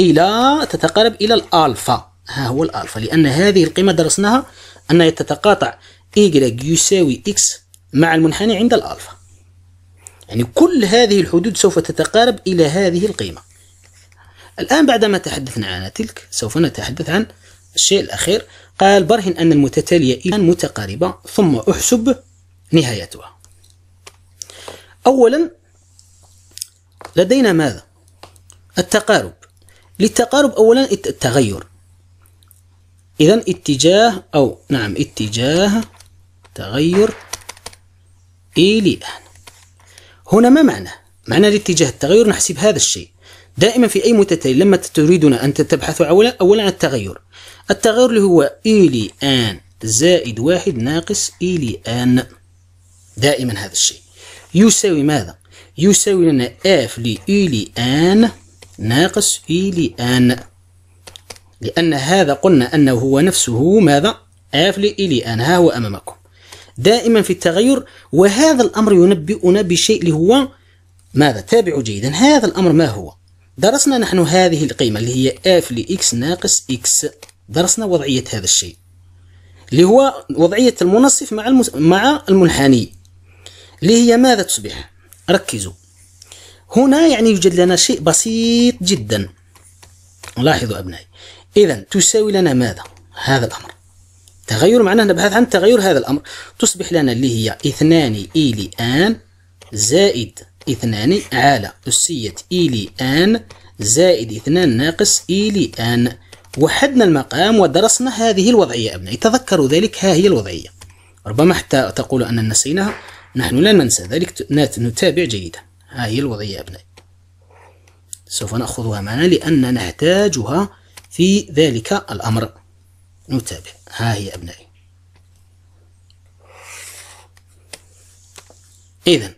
إلى تتقارب إلى الألفا ها هو الألفا لأن هذه القيمة درسناها أنها تتقاطع y يساوي اكس مع المنحنى عند الألفا يعني كل هذه الحدود سوف تتقارب إلى هذه القيمة الآن بعدما تحدثنا عن تلك سوف نتحدث عن الشيء الأخير قال برهن أن المتتالية إلى متقاربة ثم أحسب نهايتها أولا لدينا ماذا؟ التقارب للتقارب أولا التغير إذا اتجاه أو نعم اتجاه تغير إلى الآن هنا ما معنى؟ معنى الاتجاه التغير نحسب هذا الشيء دائما في أي متتالي لما تريدون أن تبحثوا أولا أولا عن التغير التغير اللي هو إيلي e آن زائد واحد ناقص إيلي e آن دائما هذا الشيء يساوي ماذا؟ يساوي لنا اف لإيلي e آن ناقص إيلي آن لأن هذا قلنا أنه هو نفسه ماذا؟ اف لإيلي آن ها هو أمامكم دائما في التغير وهذا الأمر ينبئنا بشيء اللي هو ماذا؟ تابعوا جيدا هذا الأمر ما هو؟ درسنا نحن هذه القيمة اللي هي اف لإكس ناقص إكس درسنا وضعية هذا الشيء اللي هو وضعية المنصف مع المس... مع المنحني اللي هي ماذا تصبح ركزوا هنا يعني يوجد لنا شيء بسيط جدا لاحظوا أبنائي إذا تساوي لنا ماذا هذا الأمر تغير معناه نبحث عن تغير هذا الأمر تصبح لنا اللي هي اثنان إي لآن زائد اثنان على أسية إيلي آن زائد اثنان ناقص إيلي آن وحدنا المقام ودرسنا هذه الوضعية أبنائي تذكروا ذلك ها هي الوضعية ربما حتى تقول أننا نسيناها نحن لا ننسى ذلك نتابع جيدا ها هي الوضعية أبنائي سوف نأخذها معنا لأن نحتاجها في ذلك الأمر نتابع ها هي أبنائي إذن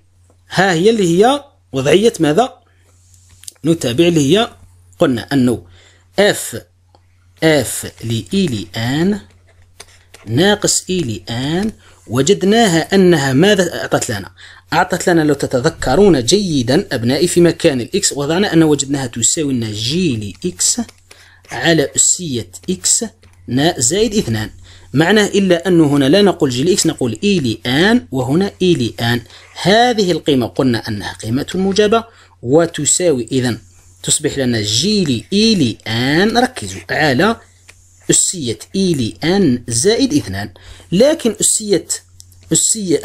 ها هي اللي هي وضعية ماذا نتابع اللي هي قلنا أنه اف اف لإي لآن ناقص إي لآن وجدناها أنها ماذا أعطت لنا أعطت لنا لو تتذكرون جيدا أبنائي في مكان الإكس وضعنا أن وجدناها تساوي لنا جي لإكس على أسية إكس زائد اثنان معناه إلا أنه هنا لا نقول جي لإكس نقول إيلي آن وهنا إيلي آن هذه القيمة قلنا أنها قيمة موجبة وتساوي إذا تصبح لنا جيلي إيلي آن ركزوا على أسية إيلي أن زائد اثنان لكن أسية أسية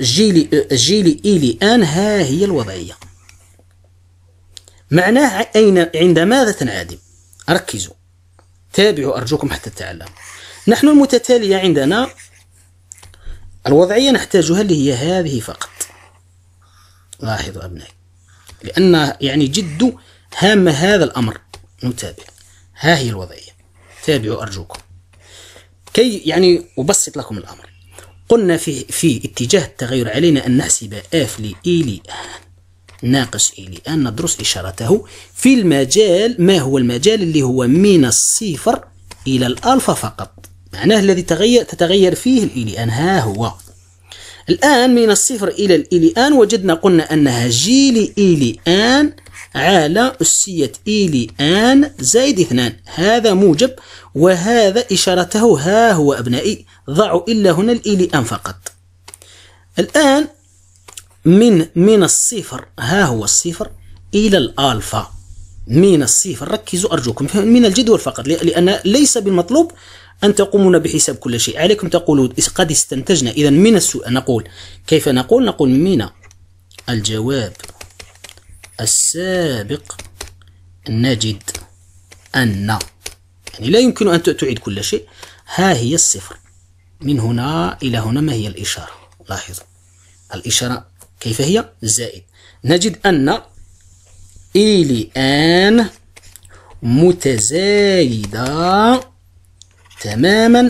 جيلي آه، جيلي إيلي أن ها هي الوضعية معناه أين عند ماذا تنعدم ركزوا تابعوا أرجوكم حتى تتعلموا نحن المتتالية عندنا الوضعية نحتاجها اللي هي هذه فقط لاحظوا أبنائي لأن يعني جد هام هذا الأمر نتابع ها هي الوضعية تابعوا أرجوكم كي يعني أبسط لكم الأمر قلنا في في اتجاه التغير علينا أن نحسب اف لإي لآن ناقص إي لآن ندرس إشارته في المجال ما هو المجال اللي هو من الصفر إلى الألفا فقط معناه الذي تغير تتغير فيه الإليان ها هو الآن من الصفر إلى الإليان وجدنا قلنا أنها جي أن على أسية إليان زائد اثنان هذا موجب وهذا إشارته ها هو أبنائي ضعوا إلا هنا الإليان فقط الآن من من الصفر ها هو الصفر إلى الألفا من الصفر ركزوا أرجوكم من الجدول فقط لأن ليس بالمطلوب أن تقومون بحساب كل شيء عليكم تقولوا قد استنتجنا إذا من السؤال نقول كيف نقول نقول من الجواب السابق نجد أن يعني لا يمكن أن تعيد كل شيء ها هي الصفر من هنا إلى هنا ما هي الإشارة لاحظوا الإشارة كيف هي زائد نجد أن إلي آن متزايدة تماما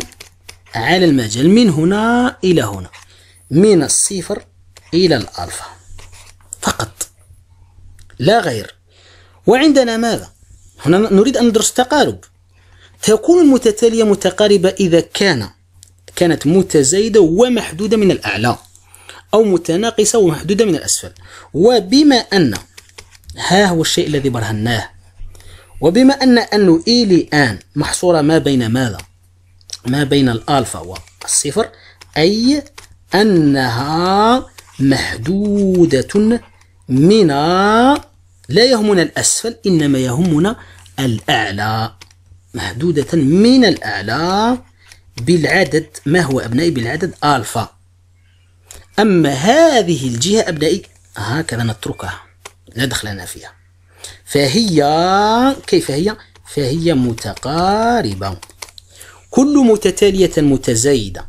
على المجال من هنا إلى هنا من الصفر إلى الألفا فقط لا غير وعندنا ماذا؟ هنا نريد أن ندرس تقارب تكون المتتالية متقاربة إذا كان كانت متزايدة ومحدودة من الأعلى أو متناقصة ومحدودة من الأسفل وبما أن ها هو الشيء الذي برهناه وبما أن أنه إلي آن محصورة ما بين ماذا؟ ما بين الألفا والصفر أي أنها محدودة من لا يهمنا الأسفل إنما يهمنا الأعلى محدودة من الأعلى بالعدد ما هو أبنائي بالعدد ألفا أما هذه الجهة أبنائي هكذا نتركها لا دخل لنا فيها فهي كيف هي؟ فهي متقاربة كل متتالية متزايدة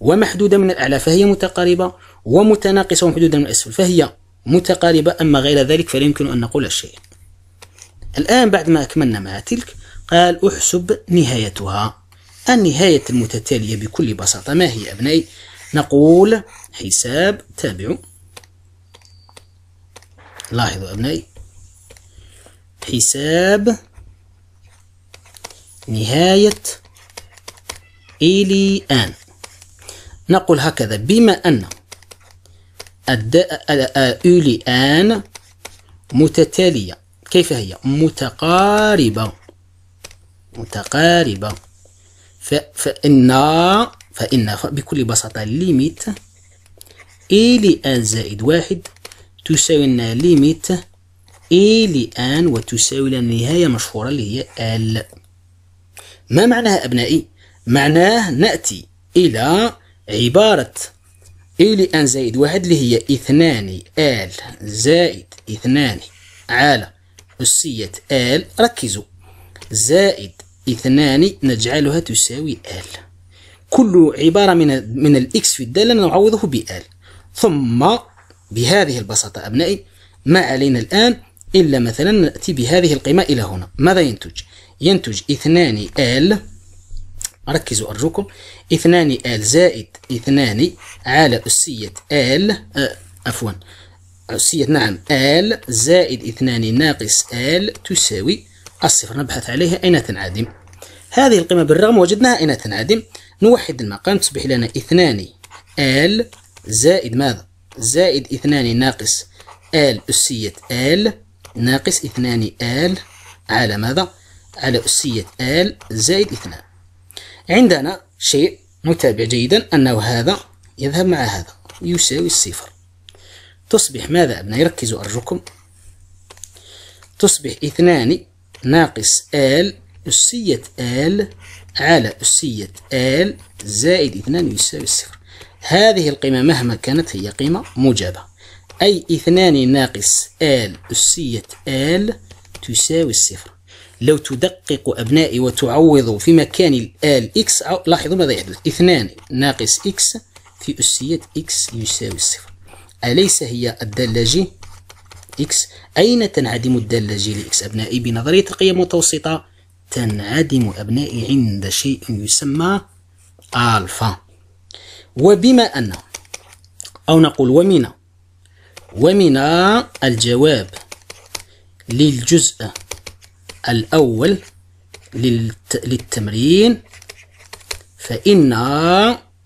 ومحدودة من الأعلى فهي متقاربة ومتناقصة ومحدودة من الأسفل فهي متقاربة أما غير ذلك فلا يمكن أن نقول شيء الآن بعد ما أكملنا مع تلك قال أحسب نهايتها النهاية المتتالية بكل بساطة ما هي أبنائي نقول حساب تابع لاحظوا أبنائي حساب نهاية إلي آن نقول هكذا بما أن إلي آن متتالية كيف هي متقاربة متقاربة فإن فإن بكل بساطة ليميت إلي آن زائد واحد تساوي لنا ليميت إلي آن وتساوي لنا نهاية مشهورة اللي هي ال ما معناها أبنائي؟ معناه نأتي إلى عبارة إي لأن زائد واحد اللي هي اثنان آل زائد اثنان على أسية آل ركزوا زائد اثنان نجعلها تساوي آل كل عبارة من من الإكس في الدالة نعوضه بآل ثم بهذه البساطة أبنائي ما علينا الآن إلا مثلا نأتي بهذه القيمة إلى هنا ماذا ينتج؟ ينتج اثنان آل ركزوا أرجوكم اثنان آل زائد اثنان على أسية آل آه، عفوا أسية نعم آل زائد اثنان ناقص آل تساوي الصفر نبحث عليها أين تنعدم هذه القيمة بالرغم وجدناها أين تنعدم نوحد المقام تصبح لنا اثنان آل زائد ماذا زائد اثنان ناقص آل أسية آل ناقص اثنان آل على ماذا على أسية آل زائد اثنان عندنا شيء نتابع جيدا أنه هذا يذهب مع هذا يساوي الصفر تصبح ماذا أبناء ركزوا أرجوكم تصبح اثنان ناقص آل أسية آل على أسية آل زائد اثنان يساوي الصفر هذه القيمة مهما كانت هي قيمة موجبة أي اثنان ناقص آل أسية آل تساوي الصفر لو تدقق أبنائي وتعوض في مكان الآل إكس لاحظوا ماذا يحدث اثنان ناقص إكس في أسية إكس يساوي الصفر أليس هي الدالة جي إكس أين تنعدم الدالة جي لإكس أبنائي بنظرية القيم المتوسطة تنعدم أبنائي عند شيء يسمى ألفا وبما أن أو نقول ومن ومن الجواب للجزء الأول للت... للتمرين فإن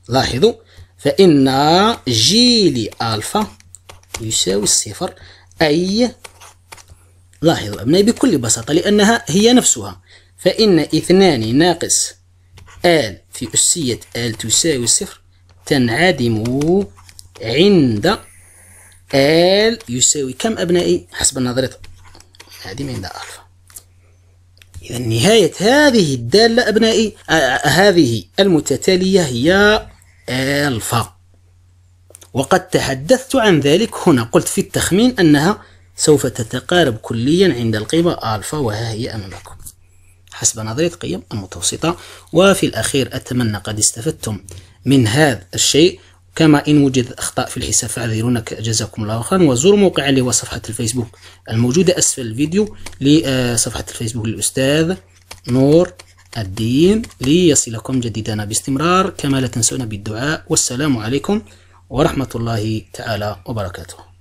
لاحظوا فإن جيل ألفا يساوي الصفر أي لاحظوا أبنائي بكل بساطة لأنها هي نفسها فإن اثنان ناقص آل في أسية آل تساوي صفر تنعدم عند آل يساوي كم أبنائي حسب النظرية هذه عند ألفا إذا نهاية هذه الدالة أبنائي آه، آه، هذه المتتالية هي ألفا وقد تحدثت عن ذلك هنا قلت في التخمين أنها سوف تتقارب كليا عند القيمة ألفا وها هي أمامكم حسب نظرية قيم المتوسطة وفي الأخير أتمنى قد استفدتم من هذا الشيء كما إن وجد أخطاء في الحساب فأعذرونا جزاكم الله خيرا وزوروا موقع اللي هو صفحة الفيسبوك الموجودة أسفل الفيديو لصفحة آه، الفيسبوك للأستاذ نور الدين ليصلكم جديدنا باستمرار كما لا تنسونا بالدعاء والسلام عليكم ورحمة الله تعالى وبركاته